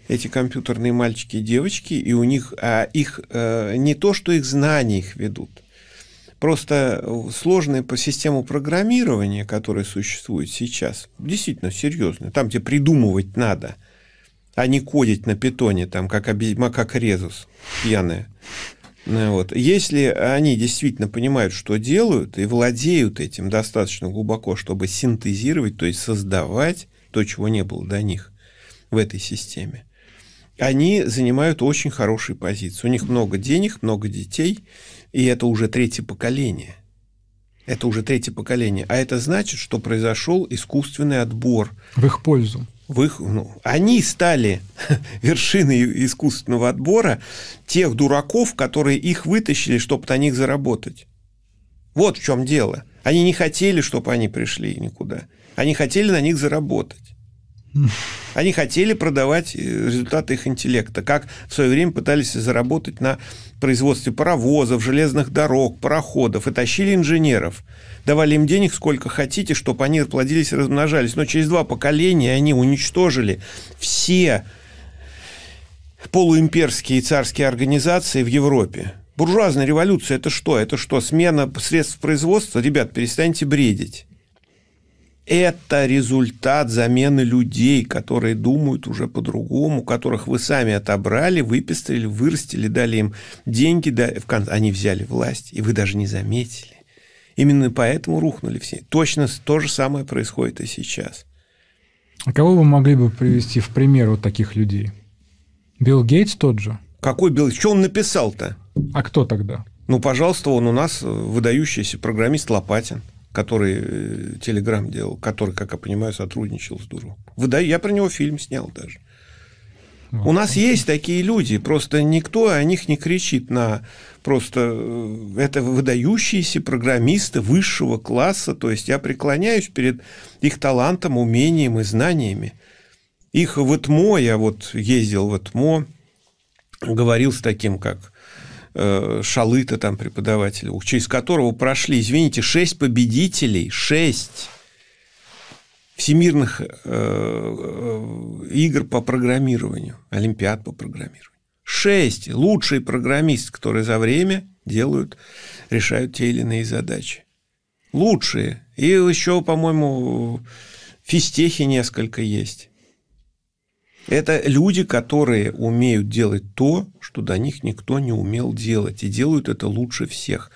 эти компьютерные мальчики и девочки, и у них а, их а, не то, что их знания их ведут. Просто э, сложная по систему программирования, которая существует сейчас, действительно серьезная. Там, где придумывать надо, а не кодить на питоне, там, как, как резус пьяная. Ну вот. Если они действительно понимают, что делают, и владеют этим достаточно глубоко, чтобы синтезировать, то есть создавать то, чего не было до них в этой системе, они занимают очень хорошие позиции. У них много денег, много детей, и это уже третье поколение. Это уже третье поколение. А это значит, что произошел искусственный отбор. В их пользу. В их, ну, они стали вершиной искусственного отбора тех дураков, которые их вытащили, чтобы на них заработать. Вот в чем дело. Они не хотели, чтобы они пришли никуда. Они хотели на них заработать. Они хотели продавать э, результаты их интеллекта, как в свое время пытались заработать на производстве паровозов, железных дорог, пароходов, и тащили инженеров. Давали им денег сколько хотите, чтобы они плодились и размножались. Но через два поколения они уничтожили все полуимперские и царские организации в Европе. Буржуазная революция – это что? Это что, смена средств производства? Ребят, перестаньте бредить это результат замены людей, которые думают уже по-другому, которых вы сами отобрали, выписали, вырастили, дали им деньги, да, в конце, они взяли власть, и вы даже не заметили. Именно поэтому рухнули все. Точно то же самое происходит и сейчас.
А кого вы могли бы привести в пример вот таких людей? Билл Гейтс тот же?
Какой Билл? Что он написал-то?
А кто тогда?
Ну, пожалуйста, он у нас выдающийся программист Лопатин который Телеграм э, делал, который, как я понимаю, сотрудничал с Дуру. Выдаю, я про него фильм снял даже. У нас есть такие люди, просто никто о них не кричит на просто э, это выдающиеся программисты высшего класса, то есть я преклоняюсь перед их талантом, умением и знаниями. Их в ЭТМО, я вот ездил в ЭТМО, говорил с таким, как э, Шалыта там преподавателя, через которого прошли, извините, шесть победителей, шесть всемирных э, э, игр по программированию, олимпиад по программированию. Шесть лучшие программисты, которые за время делают, решают те или иные задачи. Лучшие. И еще, по-моему, фистехи несколько есть. Это люди, которые умеют делать то, что до них никто не умел делать, и делают это лучше всех.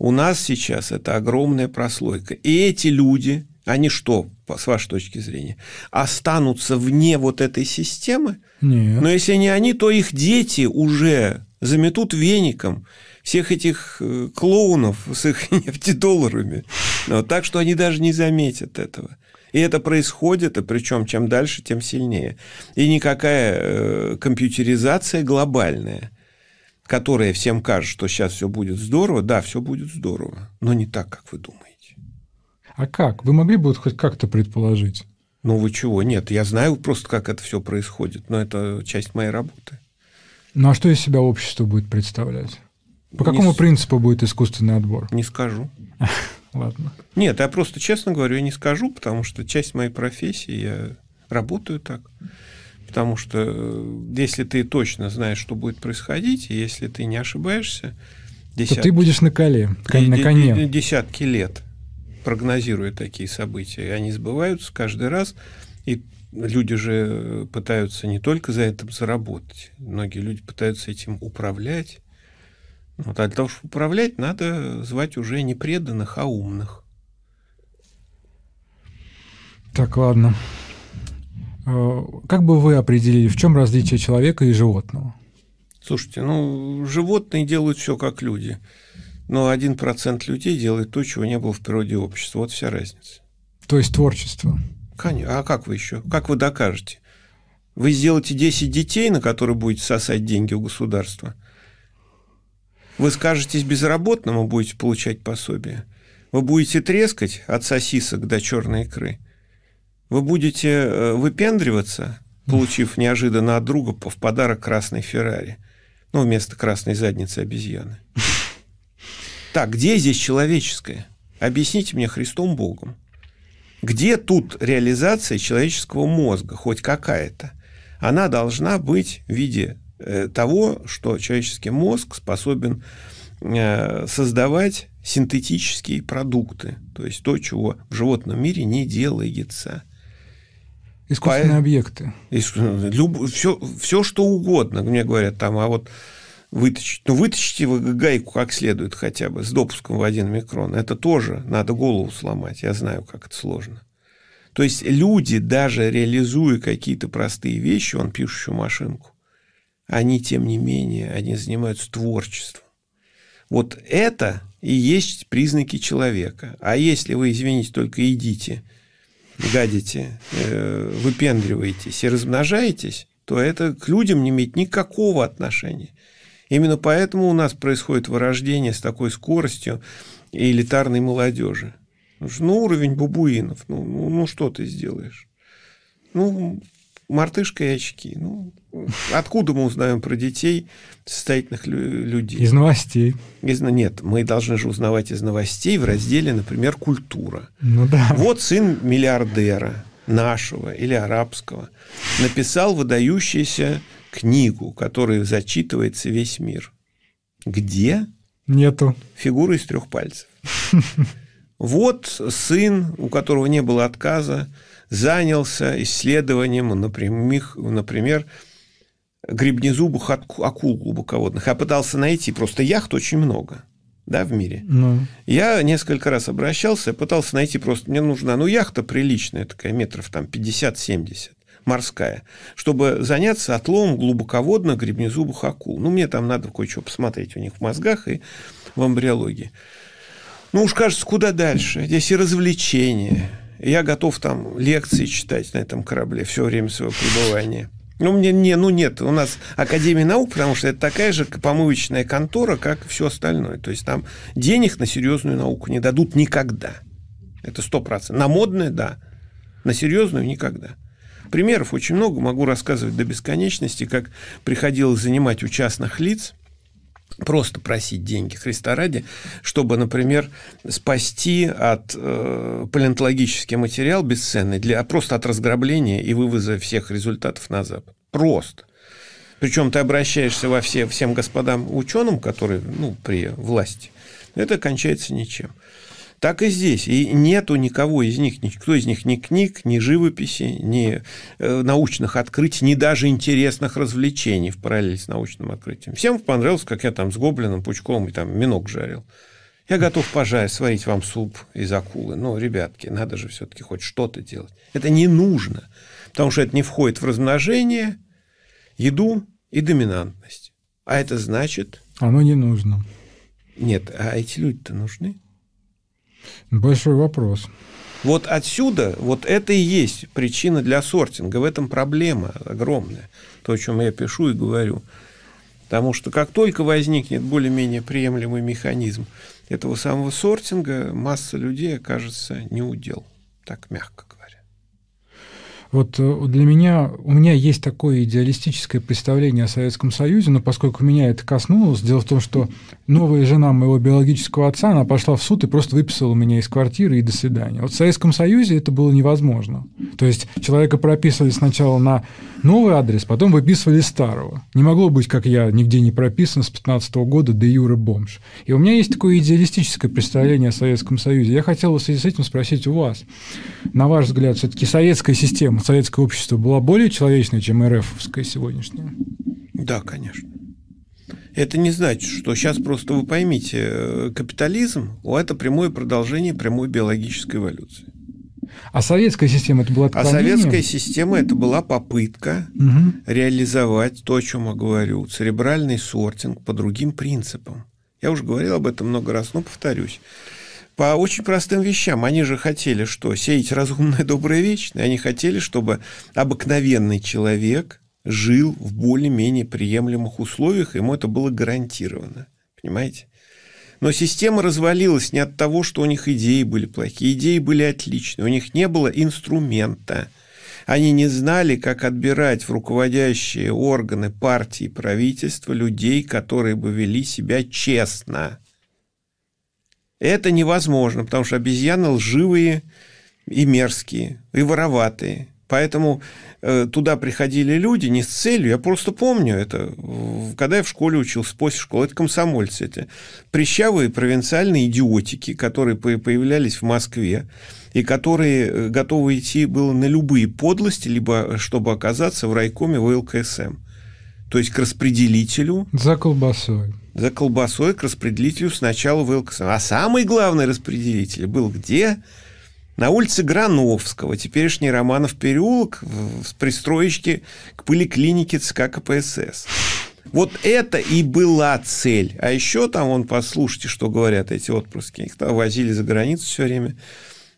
У нас сейчас это огромная прослойка. И эти люди, они что, с вашей точки зрения, останутся вне вот этой системы? Нет. Но если не они, то их дети уже заметут веником всех этих э, клоунов с их нефтедолларами. Вот, так что они даже не заметят этого. И это происходит, и причем чем дальше, тем сильнее. И никакая э, компьютеризация глобальная, которая всем кажет, что сейчас все будет здорово, да, все будет здорово, но не так, как вы думаете.
А как? Вы могли бы вот хоть как-то предположить?
Ну вы чего? Нет, я знаю просто, как это все происходит, но это часть моей работы.
Ну а что из себя общество будет представлять? По какому не... принципу будет искусственный отбор?
Не скажу. ладно. Нет, я просто, честно говорю, я не скажу, потому что часть моей профессии, я работаю так. Потому что э, если ты точно знаешь, что будет происходить, и если ты не ошибаешься, десятки, то ты
будешь на коле, на коне.
Десятки лет прогнозируя такие события, и они сбываются каждый раз, и люди же пытаются не только за это заработать, многие люди пытаются этим управлять, вот, а для того, чтобы управлять, надо звать уже не преданных, а умных.
Так, ладно. Э, как бы вы определили, в чем различие человека и животного?
Слушайте, ну, животные делают все как люди. Но один процент людей делает то, чего не было в природе общества. Вот вся разница. То есть творчество? Конечно. А как вы еще? Как вы докажете? Вы сделаете 10 детей, на которые будете сосать деньги у государства, вы скажетесь безработному, будете получать пособие. Вы будете трескать от сосисок до черной икры. Вы будете э, выпендриваться, получив неожиданно от друга в подарок красный Феррари. Ну, вместо красной задницы обезьяны. Так, где здесь человеческое? Объясните мне Христом Богом. Где тут реализация человеческого мозга, хоть какая-то? Она должна быть в виде Э, того, что человеческий мозг способен э, создавать синтетические продукты, то есть то, чего в животном мире не делается. Искусственные По... объекты. Искусственные... Люб... Все, все, что угодно. Мне говорят, там, а вот вытащить. Ну, вытащите вы гайку как следует хотя бы, с допуском в один микрон. Это тоже надо голову сломать. Я знаю, как это сложно. То есть люди, даже реализуя какие-то простые вещи, он пишущую машинку, они, тем не менее, они занимаются творчеством. Вот это и есть признаки человека. А если вы, извините, только идите, гадите, э, выпендриваетесь и размножаетесь, то это к людям не имеет никакого отношения. Именно поэтому у нас происходит вырождение с такой скоростью и элитарной молодежи. Ну, уровень бубуинов, ну, ну, ну что ты сделаешь? Ну, мартышка и очки, ну, Откуда мы узнаем про детей состоятельных людей? Из новостей. Из, ну, нет, мы должны же узнавать из новостей в разделе, например, культура. Ну да. Вот сын миллиардера нашего или арабского написал выдающуюся книгу, которая зачитывается весь мир. Где? Нету. Фигура из трех пальцев. Вот сын, у которого не было отказа, занялся исследованием, например, например гребнезубых акул глубоководных. Я а пытался найти, просто яхт очень много да, в мире. Ну. Я несколько раз обращался, пытался найти просто, мне нужна, ну, яхта приличная такая, метров там 50-70 морская, чтобы заняться отловом глубоководных гребнезубых акул. Ну, мне там надо кое-что посмотреть у них в мозгах и в эмбриологии. Ну, уж кажется, куда дальше? Здесь и развлечения. Я готов там лекции читать на этом корабле все время своего пребывания. Ну, мне, не, ну нет, у нас Академия наук, потому что это такая же помывочная контора, как и все остальное. То есть там денег на серьезную науку не дадут никогда. Это сто процентов. На модное – да. На серьезную – никогда. Примеров очень много, могу рассказывать до бесконечности, как приходилось занимать у частных лиц – просто просить деньги Христа ради, чтобы, например, спасти от э, палеонтологический материал бесценный, для, а просто от разграбления и вывоза всех результатов на Запад. Просто. Причем ты обращаешься во все, всем господам ученым, которые ну, при власти. Это кончается ничем. Так и здесь. И нету никого из них, никто из них ни книг, ни живописи, ни э, научных открытий, ни даже интересных развлечений в параллели с научным открытием. Всем понравилось, как я там с гоблином, пучком и там минок жарил. Я готов пожарить, сварить вам суп из акулы. Но, ребятки, надо же все-таки хоть что-то делать. Это не нужно, потому что это не входит в размножение, еду и доминантность. А это значит... Оно не нужно. Нет, а эти люди-то нужны.
Большой вопрос.
Вот отсюда, вот это и есть причина для сортинга. В этом проблема огромная. То, о чем я пишу и говорю. Потому что как только возникнет более-менее приемлемый механизм этого самого сортинга, масса людей окажется не удел. Так мягко говоря.
Вот э, для меня, у меня есть такое идеалистическое представление о Советском Союзе, но поскольку меня это коснулось, дело в том, что новая жена моего биологического отца, она пошла в суд и просто выписала меня из квартиры и до свидания. Вот в Советском Союзе это было невозможно. То есть человека прописывали сначала на новый адрес, потом выписывали старого. Не могло быть, как я нигде не прописан с 15 года до Юры Бомж. И у меня есть такое идеалистическое представление о Советском Союзе. Я хотел в связи с этим спросить у вас. На ваш взгляд, все-таки советская система, советское общество была более человечной, чем РФовская
сегодняшняя? Да, конечно. Это не значит, что сейчас просто вы поймите, э, капитализм – это прямое продолжение прямой биологической эволюции.
А советская система это была отклонение? А советская
система это была попытка угу. реализовать то, о чем я говорю, церебральный сортинг по другим принципам. Я уже говорил об этом много раз, но повторюсь. По очень простым вещам. Они же хотели что? Сеять разумное, доброе, вечное. Они хотели, чтобы обыкновенный человек жил в более-менее приемлемых условиях, ему это было гарантировано. Понимаете? Но система развалилась не от того, что у них идеи были плохие. Идеи были отличные. У них не было инструмента. Они не знали, как отбирать в руководящие органы партии и правительства людей, которые бы вели себя честно. Это невозможно, потому что обезьяны лживые и мерзкие, и вороватые. Поэтому Э, туда приходили люди не с целью, я просто помню это, когда я в школе учился, после школы, это комсомольцы эти, прищавые провинциальные идиотики, которые появлялись в Москве, и которые э, готовы идти было на любые подлости, либо э, чтобы оказаться в райкоме ВЛКСМ. То есть к распределителю. За колбасой. За колбасой к распределителю сначала ВЛКСМ. А самый главный распределитель был где? На улице Грановского, теперешний Романов переулок, в пристроечке к поликлинике ЦК КПСС. Вот это и была цель. А еще там, вон, послушайте, что говорят эти отпрыски. Их там возили за границу все время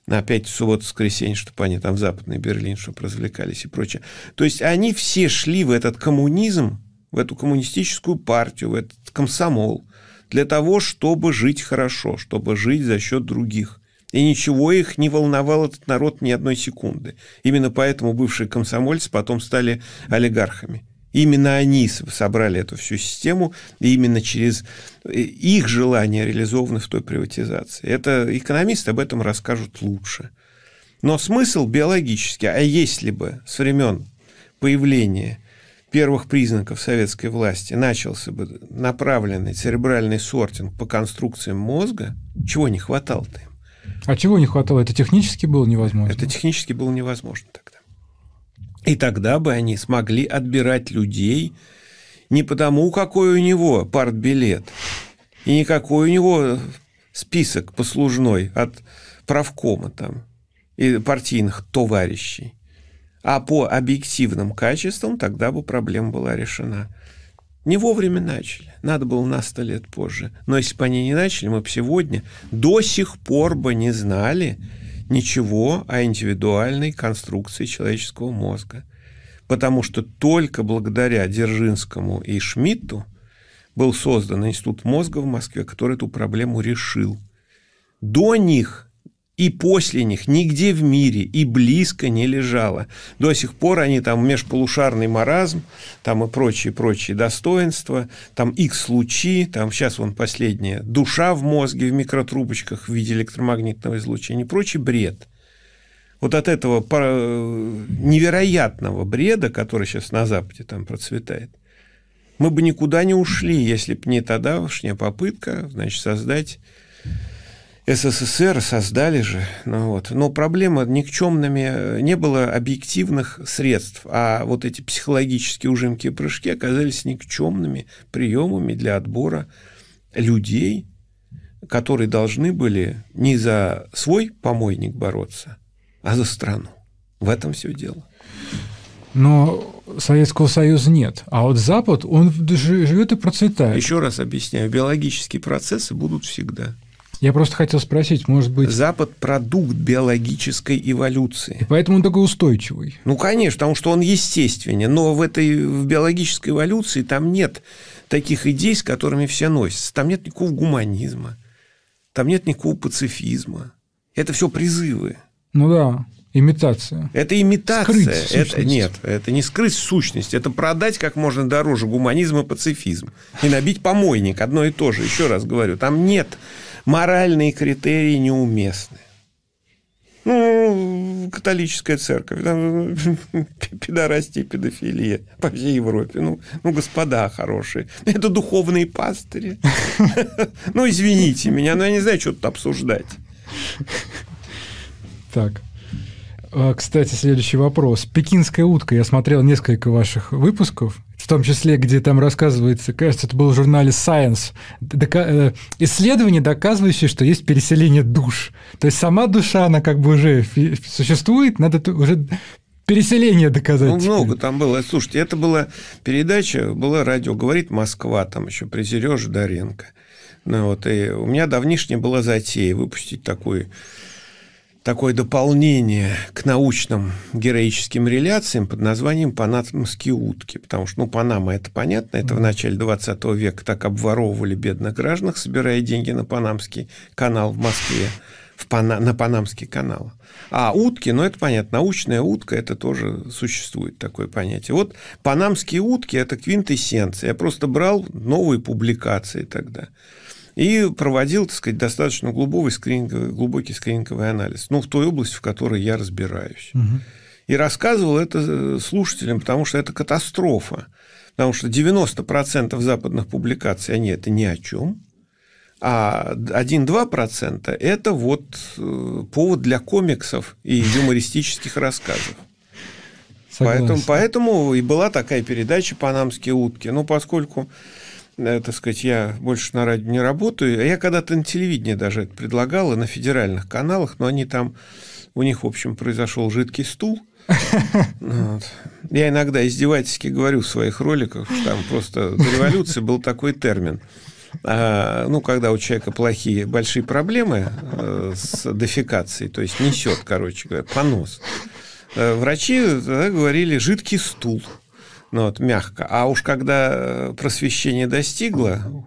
на опять субботу, воскресенье, чтобы они там в Западный Берлин, чтобы развлекались и прочее. То есть они все шли в этот коммунизм, в эту коммунистическую партию, в этот комсомол, для того, чтобы жить хорошо, чтобы жить за счет других и ничего их не волновал этот народ ни одной секунды. Именно поэтому бывшие комсомольцы потом стали олигархами. Именно они собрали эту всю систему, и именно через э, их желание реализованы в той приватизации. Это экономисты об этом расскажут лучше. Но смысл биологический, а если бы с времен появления первых признаков советской власти начался бы направленный церебральный сортинг по конструкциям мозга, чего не хватало-то им?
А чего не хватало? Это технически было невозможно? Это
технически было невозможно тогда. И тогда бы они смогли отбирать людей не потому, какой у него партбилет, и не какой у него список послужной от правкома там и партийных товарищей, а по объективным качествам тогда бы проблема была решена. Не вовремя начали. Надо было на сто лет позже. Но если бы они не начали, мы бы сегодня до сих пор бы не знали ничего о индивидуальной конструкции человеческого мозга. Потому что только благодаря Дзержинскому и Шмидту был создан Институт мозга в Москве, который эту проблему решил. До них и после них нигде в мире и близко не лежало. До сих пор они там межполушарный маразм, там и прочие-прочие достоинства, там X-лучи, там сейчас вон последняя душа в мозге в микротрубочках в виде электромагнитного излучения и прочий бред. Вот от этого э, невероятного бреда, который сейчас на Западе там процветает, мы бы никуда не ушли, если бы не тогдашняя попытка значит, создать СССР создали же. Ну, вот. Но проблема никчемными, э, не было объективных средств, а вот эти психологические ужимки и прыжки оказались никчемными приемами для отбора людей, которые должны были не за свой помойник бороться, а за страну. В этом все дело.
Но Советского Союза нет. А вот Запад, он живет и процветает.
Еще раз объясняю, биологические процессы будут всегда.
Я просто хотел спросить, может быть...
Запад – продукт биологической эволюции. И поэтому он такой устойчивый. Ну, конечно, потому что он естественен. Но в этой в биологической эволюции там нет таких идей, с которыми все носятся. Там нет никакого гуманизма, там нет никакого пацифизма. Это все призывы.
Ну да, имитация.
Это имитация. Скрыть это, нет, это не скрыть сущность, это продать как можно дороже гуманизм и пацифизм. И набить помойник, одно и то же, еще раз говорю. Там нет моральные критерии неуместны. Ну, католическая церковь, там, пидорастия и педофилия по всей Европе. Ну, ну, господа хорошие. Это духовные пастыри. Ну, извините меня, но я не знаю, что тут обсуждать.
Так. А, кстати, следующий вопрос. Пекинская утка. Я смотрел несколько ваших выпусков, в том числе, где там рассказывается, кажется, это был в журнале Science, дока- э, исследование, доказывающее, что есть переселение душ. То есть сама душа, она как бы уже существует, надо уже
переселение доказать. Ну, много там было. Слушайте, это была передача, было радио «Говорит Москва», там еще при Сереже Доренко. Ну, вот, и у меня давнишняя была затея выпустить такую такое дополнение к научным героическим реляциям под названием «Панамские утки». Потому что, ну, Панама – это понятно, это в начале 20 века так обворовывали бедных граждан, собирая деньги на Панамский канал в Москве, в Пана, на Панамский канал. А утки, ну, это понятно, научная утка – это тоже существует такое понятие. Вот «Панамские утки» – это квинтэссенция. Я просто брал новые публикации тогда – и проводил, так сказать, достаточно глубокий скрининговый, глубокий скрининговый анализ. Ну, в той области, в которой я разбираюсь. Угу. И рассказывал это э, слушателям, потому что это катастрофа. Потому что 90% западных публикаций, они это ни о чем. А 1-2% это вот э, повод для комиксов и юмористических рассказов. Поэтому, поэтому и была такая передача «Панамские утки». Но ну, поскольку Э, так сказать, я больше на радио не работаю. А я когда-то на телевидении даже это предлагал, и на федеральных каналах, но они там, у них, в общем, произошел жидкий стул. Вот. Я иногда издевательски говорю в своих роликах, что там просто до революции был такой термин. А, ну, когда у человека плохие, большие проблемы э, с дефикацией, то есть несет, короче говоря, понос. Э, врачи тогда э, говорили «жидкий стул» ну, вот, мягко. А уж когда э, просвещение достигло,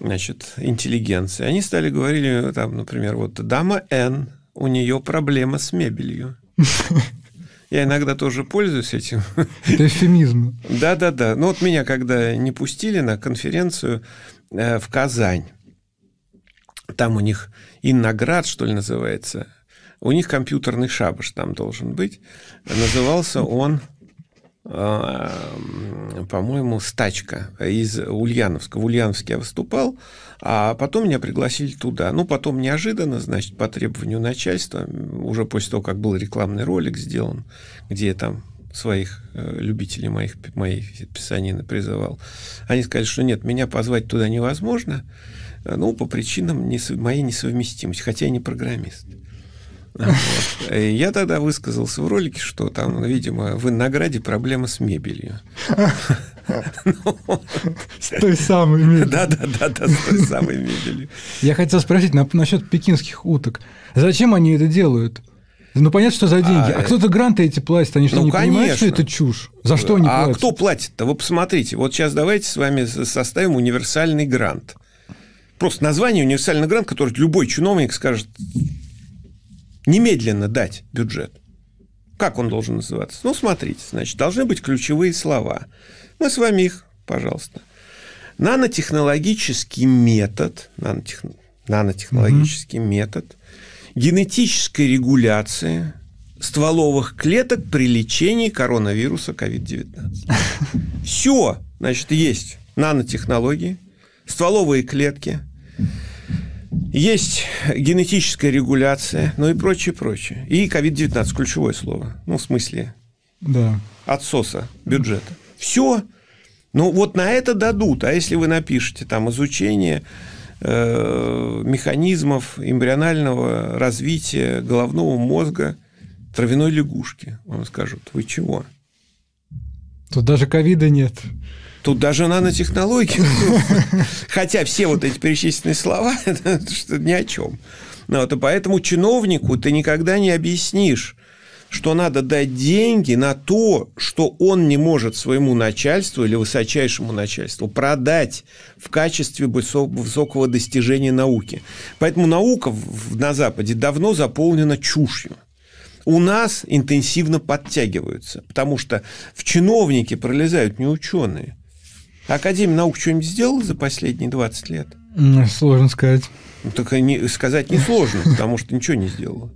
значит, интеллигенции, они стали говорили, там, например, вот дама Н, у нее проблема с мебелью. Я иногда тоже пользуюсь этим.
Это эфемизм.
Да-да-да. Ну вот меня когда не пустили на конференцию э, в Казань, там у них Инноград, что ли, называется, у них компьютерный шабаш там должен быть. Назывался он а, по-моему, стачка из Ульяновска. В Ульяновске я выступал, а потом меня пригласили туда. Ну, потом неожиданно, значит, по требованию начальства, уже после того, как был рекламный ролик сделан, где я там своих э, любителей моих, моих писанины призывал, они сказали, что нет, меня позвать туда невозможно, э, ну, по причинам несов... моей несовместимости, хотя я не программист. Я тогда высказался в ролике, что там, видимо, в награде проблема с мебелью. С той самой мебелью. Да-да-да, с той самой мебелью.
Я хотел спросить насчет пекинских уток. Зачем они это делают? Ну, понятно, что за деньги. А, а кто-то гранты эти платит, они что, ну, не конечно. понимают, что это чушь? За что они а платят? А кто
платит-то? Вы посмотрите. Вот сейчас давайте с вами составим универсальный грант. Просто название универсальный грант, который любой чиновник скажет, немедленно дать бюджет. Как он должен называться? Ну, смотрите, значит, должны быть ключевые слова. Мы с вами их, пожалуйста. Нанотехнологический метод, нанотех... нанотехнологический угу. метод генетическая регуляция стволовых клеток при лечении коронавируса COVID-19. Все, значит, есть нанотехнологии, стволовые клетки – есть генетическая регуляция, ну и прочее, прочее. И COVID-19, ключевое слово. Ну, в смысле да. отсоса бюджета. Все. Ну, вот на это дадут. А если вы напишете там изучение э, механизмов эмбрионального развития головного мозга травяной лягушки, вам скажут, вы чего?
Тут даже ковида нет.
Тут даже нанотехнологии. Хотя все вот эти перечисленные слова, что ни о чем. Ну, вот, и поэтому чиновнику ты никогда не объяснишь, что надо дать деньги на то, что он не может своему начальству или высочайшему начальству продать в качестве высокого достижения науки. Поэтому наука на Западе давно заполнена чушью у нас интенсивно подтягиваются, потому что в чиновники пролезают не ученые. Академия наук что-нибудь сделала за последние 20 лет?
Сложно сказать.
Ну, так не, сказать несложно, потому что ничего не сделала.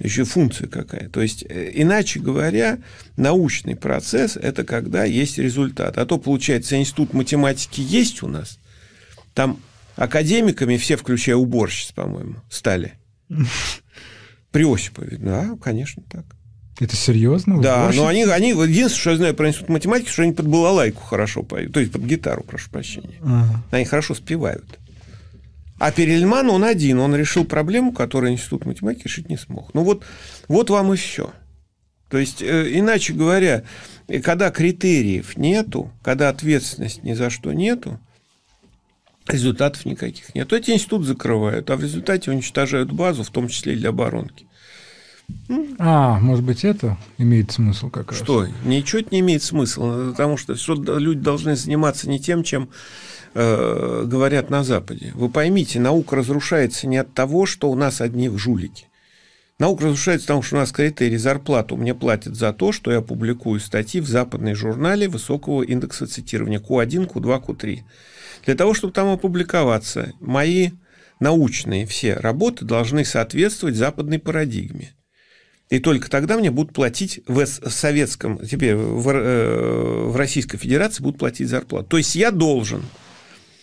Еще функция какая. То есть, э, иначе говоря, научный процесс – это когда есть результат. А то, получается, институт математики есть у нас, там академиками все, включая уборщиц, по-моему, стали. При Осипове. Да, конечно, так.
Это серьезно? Да, но они, они,
единственное, что я знаю про институт математики, что они под балалайку хорошо поют, то есть под гитару, прошу прощения. Ага. Они хорошо спевают. А Перельман, он один, он решил проблему, которую институт математики решить не смог. Ну вот, вот вам и все. То есть, э, иначе говоря, э, когда критериев нету, когда ответственность ни за что нету, результатов никаких нет. То Эти институт закрывают, а в результате уничтожают базу, в том числе и для оборонки.
А, может быть, это имеет смысл как раз? Что?
ничего это не имеет смысла, потому что все, люди должны заниматься не тем, чем э, говорят на Западе. Вы поймите, наука разрушается не от того, что у нас одни жулики. Наука разрушается потому, что у нас критерий зарплату мне платят за то, что я публикую статьи в западной журнале высокого индекса цитирования Q1, Q2, Q3. Для того, чтобы там опубликоваться, мои научные все работы должны соответствовать западной парадигме и только тогда мне будут платить в советском, тебе в, э, в Российской Федерации будут платить зарплату. То есть я должен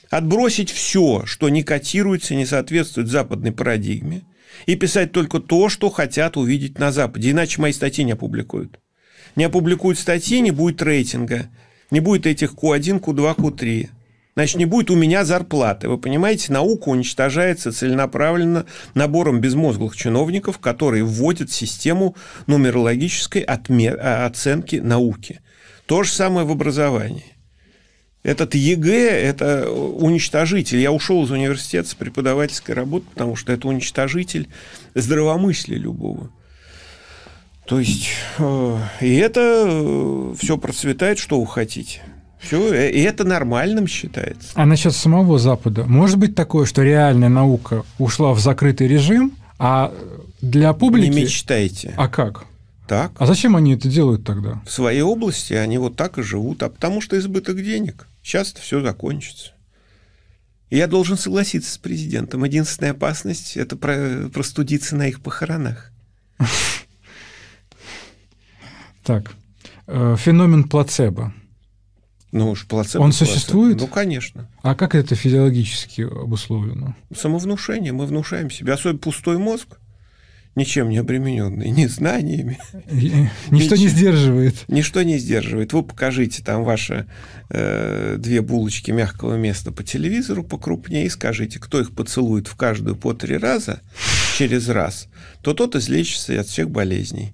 отбросить все, что не котируется, не соответствует западной парадигме, и писать только то, что хотят увидеть на Западе, иначе мои статьи не опубликуют. Не опубликуют статьи, не будет рейтинга, не будет этих Q1, Q2, Q3. Значит, не будет у меня зарплаты. Вы понимаете, наука уничтожается целенаправленно набором безмозглых чиновников, которые вводят систему нумерологической отме- а, оценки науки. То же самое в образовании. Этот ЕГЭ – это уничтожитель. Я ушел из университета с преподавательской работы, потому что это уничтожитель здравомыслия любого. То есть, э, и это э, все процветает, что вы хотите. Все, э, и это нормальным считается.
А насчет самого Запада. Может быть такое, что реальная наука ушла в закрытый режим, а для публики... Не
мечтайте. А как? Так.
А зачем они это делают тогда?
В своей области они вот так и живут, а потому что избыток денег. Сейчас это все закончится. Я должен согласиться с президентом. Единственная опасность – это простудиться на их похоронах.
Так, э, феномен плацебо. Ну
уж плацебо. Он существует? Плацебо. Ну, конечно.
А как это физиологически обусловлено?
Самовнушение. Мы внушаем себе. Особенно пустой мозг, ничем не обремененный, ни знаниями. Ничто не сдерживает. Ничто не сдерживает. Вы покажите там ваши э, две булочки мягкого места по телевизору покрупнее и скажите, кто их поцелует в каждую по три раза через раз, то тот излечится от всех болезней.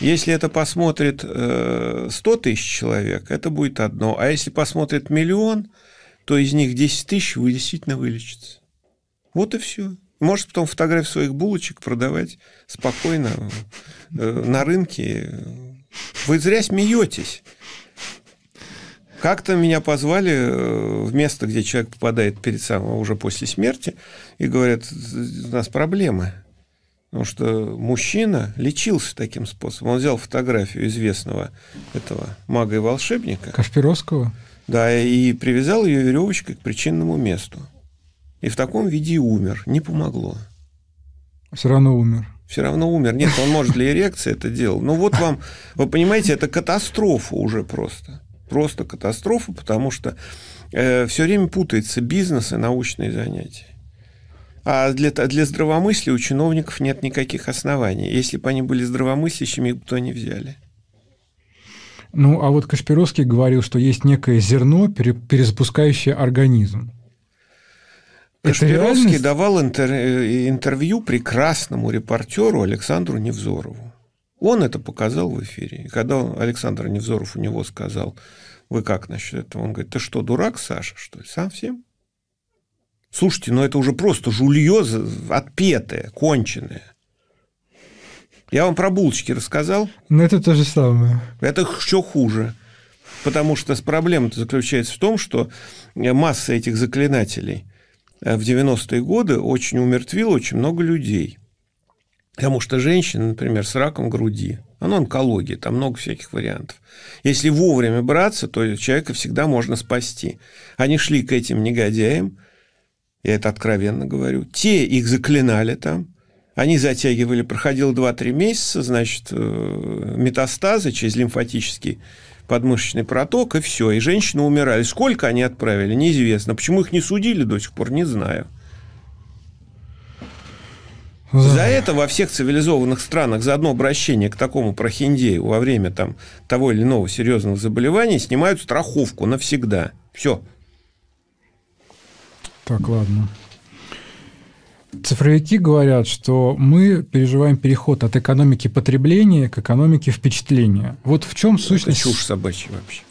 Если это посмотрит 100 э, тысяч человек, это будет одно. А если посмотрит миллион, то из них 10 тысяч вы действительно вылечится. Вот и все. Может потом фотографии своих булочек продавать спокойно э, на рынке. Вы зря смеетесь. Как-то меня позвали э, в место, где человек попадает перед самым а уже после смерти, и говорят, у нас проблемы. Потому что мужчина лечился таким способом. Он взял фотографию известного этого мага и волшебника. Кашпировского? Да, и привязал ее веревочкой к причинному месту. И в таком виде умер. Не помогло. Все равно умер. Все равно умер. Нет, он, может, для эрекции это делал. Но вот вам, вы понимаете, это катастрофа уже просто. Просто катастрофа, потому что э, все время путается бизнес и научные занятия. А для, для здравомыслия у чиновников нет никаких оснований. Если бы они были здравомыслящими, их бы то не взяли.
Ну, а вот Кашпировский говорил, что есть некое зерно, пере, перезапускающее организм.
Кашпировский давал интер, э, интервью прекрасному репортеру Александру Невзорову. Он это показал в эфире. И когда он, Александр Невзоров у него сказал, вы как насчет этого? Он говорит, ты что, дурак, Саша, что ли, совсем? Слушайте, ну это уже просто жулье отпетое, конченое. Я вам про булочки рассказал.
Ну это то же самое.
Это еще хуже. Потому что проблема заключается в том, что э, масса этих заклинателей э, в 90-е годы очень умертвила очень много людей. Потому что женщина, например, с раком груди, она онкология, там много всяких вариантов. Если вовремя браться, то человека всегда можно спасти. Они шли к этим негодяям, я это откровенно говорю, те их заклинали там, они затягивали, проходило 2-3 месяца, значит, э, метастазы через лимфатический подмышечный проток, и все, и женщины умирали. Сколько они отправили, неизвестно. Почему их не судили до сих пор, не знаю. За это во всех цивилизованных странах за одно обращение к такому прохиндею во время там, того или иного серьезного заболевания снимают страховку навсегда. Все,
так, ладно. Цифровики говорят, что мы переживаем переход от экономики потребления к экономике впечатления. Вот в чем сущность... Это
чушь собачья вообще.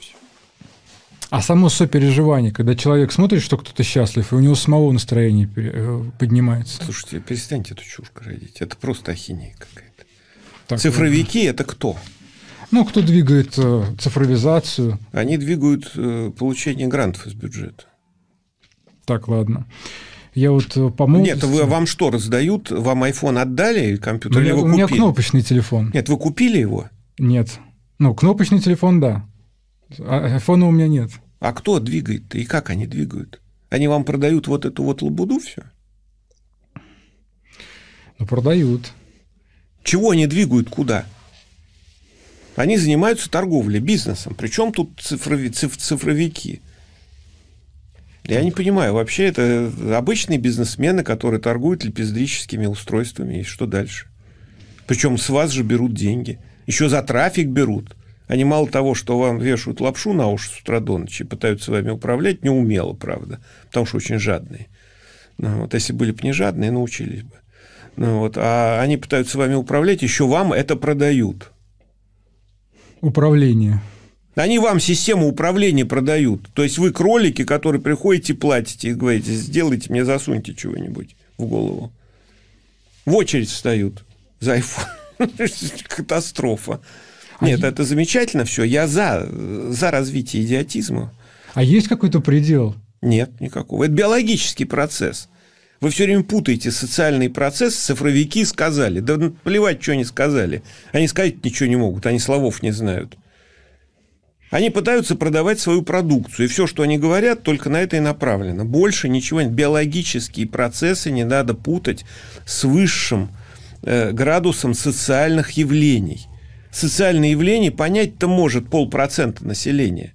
А само сопереживание, когда человек смотрит, что кто-то счастлив, и у него самого настроение э, поднимается.
Слушайте, перестаньте эту чушь родить. Это просто ахинея какая-то.
Так, Цифровики да. – это кто? Ну, кто двигает э, цифровизацию.
Они двигают э, получение грантов из бюджета. Так, ладно.
Я вот э, по молодости... Нет, вы,
вам что, раздают? Вам iPhone отдали, компьютер? или я, вы у меня кнопочный телефон. Нет, вы купили его?
Нет. Ну, кнопочный телефон, да.
А айфона у меня нет. А кто двигает-то и как они двигают? Они вам продают вот эту вот лабуду все? Ну, продают. Чего они двигают куда? Они занимаются торговлей, бизнесом. Причем тут цифрови, циф, цифровики? Я не понимаю, вообще это обычные бизнесмены, которые торгуют лепездрическими устройствами, и что дальше? Причем с вас же берут деньги. Еще за трафик берут. Они мало того, что вам вешают лапшу на уши с утра до ночи, пытаются вами управлять, неумело, правда, потому что очень жадные. Ну, вот если были бы не жадные, научились бы. Ну, вот, а они пытаются вами управлять, еще вам это продают.
Управление.
Они вам систему управления продают. То есть вы кролики, которые приходите, платите и говорите, сделайте мне, засуньте чего-нибудь в голову. В очередь встают за iPhone. Катастрофа. А Нет, а это замечательно все. Я за, за развитие идиотизма. А есть какой-то предел? Нет, никакого. Это биологический процесс. Вы все время путаете социальный процесс, цифровики сказали. Да плевать, что они сказали. Они сказать ничего не могут, они словов не знают. Они пытаются продавать свою продукцию, и все, что они говорят, только на это и направлено. Больше ничего нет. Биологические процессы не надо путать с высшим э, градусом социальных явлений. Социальные явления понять-то может полпроцента населения.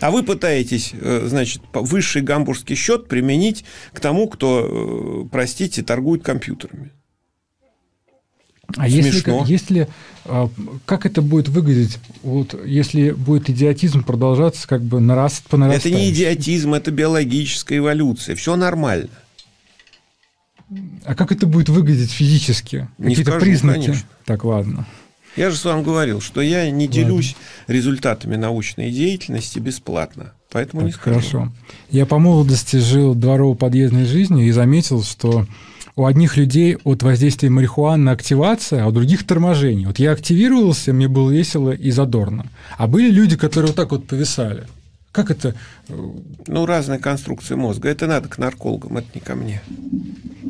А вы пытаетесь, э, значит, высший гамбургский счет применить к тому, кто, э, простите, торгует компьютерами.
А Смешно. если, если а, как это будет выглядеть, вот, если будет идиотизм продолжаться как бы нараст, по Это не
идиотизм, это биологическая эволюция. Все нормально.
А как это будет выглядеть физически? Какие-то признаки? Конечно. Так, ладно.
Я же с вами говорил, что я не делюсь ладно. результатами научной деятельности бесплатно. Поэтому так, не скажу. Хорошо.
Я по молодости жил дворово-подъездной жизнью и заметил, что у одних людей от воздействия марихуаны активация, а у других торможение. Вот я активировался, мне было весело и задорно. А были люди, которые вот так вот повисали. Как это?
Э, ну, разные конструкции мозга. Это надо к наркологам, это не ко мне.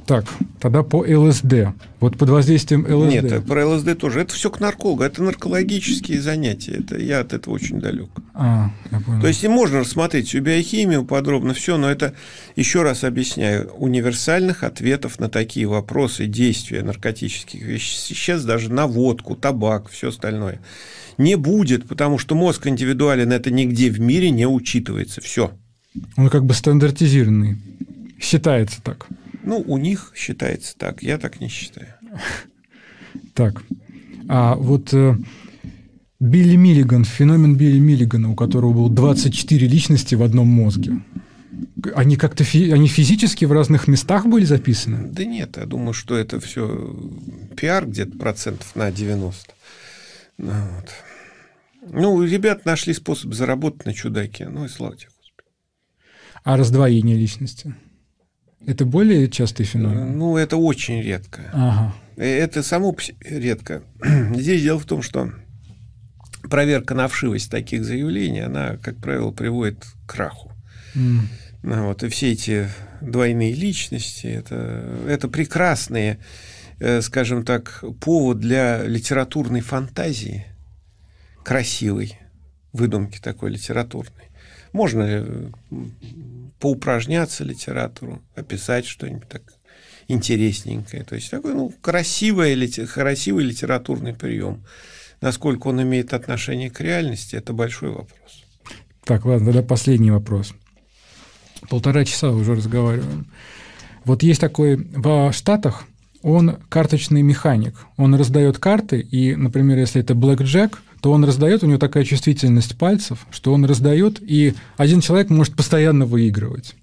Так, тогда по ЛСД. Вот под воздействием ЛСД. Нет, э,
про ЛСД тоже. Это все к наркологу. Это наркологические занятия. Это я от этого очень далек. А, я понял. То есть и можно рассмотреть всю биохимию подробно, все, но это, еще раз объясняю, универсальных ответов на такие вопросы действия наркотических веществ, даже на водку, табак, все остальное, не будет, потому что мозг индивидуален, это нигде в мире не учитывается. Все.
Он как бы стандартизированный. Считается так. Ну, у них считается
так, я так не считаю.
Так, а вот э, Билли Миллиган, феномен Билли Миллигана, у которого было 24 личности в одном мозге. Они как-то фи- они физически в разных местах были записаны?
Да нет, я думаю, что это все пиар где-то процентов на 90. Ну, вот. ну, ребят нашли способ заработать на чудаке. Ну и слава тебе, Господи.
А раздвоение личности? Это более частый феномен? Э,
ну, это очень редко. Ага. Э, это само редко. Здесь дело в том, что проверка на вшивость таких заявлений, она, как правило, приводит к краху. Mm. Ну, вот, и все эти двойные личности, это, это прекрасные, э, скажем так, повод для литературной фантазии, красивой выдумки такой литературной. Можно поупражняться литературу, описать что-нибудь так интересненькое. То есть такой ну, красивый, красивый литературный прием. Насколько он имеет отношение к реальности, это большой вопрос.
Так, ладно, тогда последний вопрос. Полтора часа уже разговариваем. Вот есть такой в Штатах, он карточный механик. Он раздает карты, и, например, если это блэкджек, то он раздает, у него такая чувствительность пальцев, что он раздает, и один человек может постоянно выигрывать.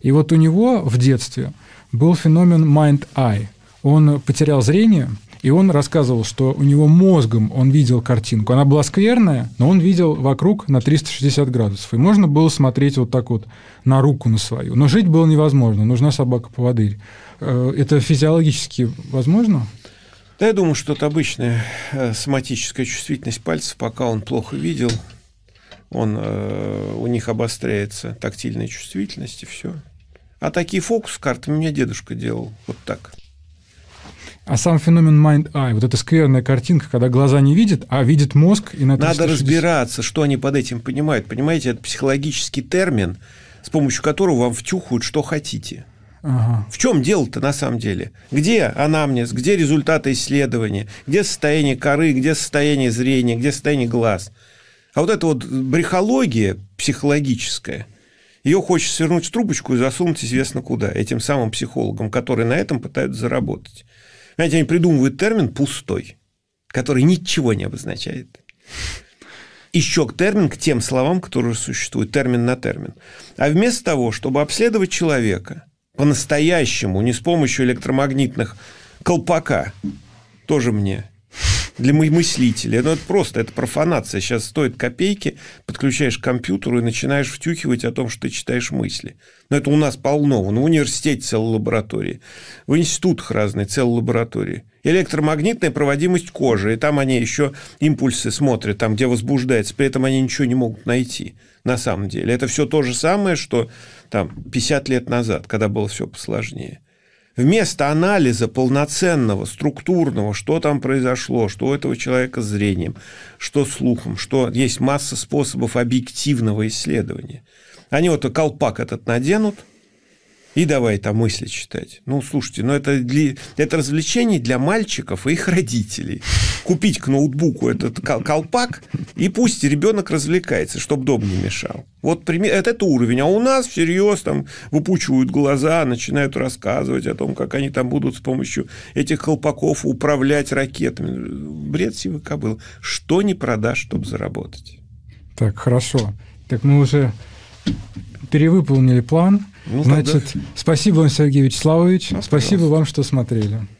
И вот у него в детстве был феномен mind-eye. Он потерял зрение, и он рассказывал, что у него мозгом он видел картинку. Она была скверная, но он видел вокруг на 360 градусов. И можно было смотреть вот так вот на руку на свою. Но жить было невозможно, нужна собака-поводырь. по э, Это физиологически возможно?
Да, я думаю, что это обычная э, соматическая чувствительность пальцев, пока он плохо видел, он, э, у них обостряется тактильная чувствительность, и все. А такие фокус карты у меня дедушка делал вот так.
А сам феномен mind eye, вот эта скверная картинка, когда глаза не видят, а видит
мозг и на 360... Надо разбираться, что они под этим понимают. Понимаете, это психологический термин, с помощью которого вам втюхают, что хотите. Ага. В чем дело-то на самом деле? Где анамнез, где результаты исследования, где состояние коры, где состояние зрения, где состояние глаз? А вот эта вот брехология психологическая, ее хочется свернуть в трубочку и засунуть известно куда, этим самым психологам, которые на этом пытаются заработать. Знаете, они придумывают термин «пустой», который ничего не обозначает еще термин к тем словам, которые существуют, термин на термин. А вместо того, чтобы обследовать человека, по-настоящему, не с помощью электромагнитных колпака, тоже мне для моих мыслителей. Ну, это просто, это профанация. Сейчас стоит копейки, подключаешь к компьютеру и начинаешь втюхивать о том, что ты читаешь мысли. Но это у нас полно. Вон, в университете целая лаборатория, в институтах разные целые лаборатории. Электромагнитная проводимость кожи, и там они еще импульсы смотрят, там, где возбуждается, при этом они ничего не могут найти на самом деле. Это все то же самое, что там, 50 лет назад, когда было все посложнее. Вместо анализа полноценного, структурного, что там произошло, что у этого человека с зрением, что слухом, что есть масса способов объективного исследования. Они вот э, колпак этот наденут – и давай там мысли читать. Ну, слушайте, ну это, для, это развлечение для мальчиков и их родителей. Купить к ноутбуку этот колпак, и пусть ребенок развлекается, чтобы дом не мешал. Вот пример, это, это уровень. А у нас всерьез там выпучивают глаза, начинают рассказывать о том, как они там будут с помощью этих колпаков управлять ракетами. Бред сивы кобыл. Что не продашь, чтобы заработать?
Так, хорошо. Так мы уже перевыполнили план
ну, Значит,
спасибо вам, Сергей Вячеславович. Спасибо вам, что смотрели.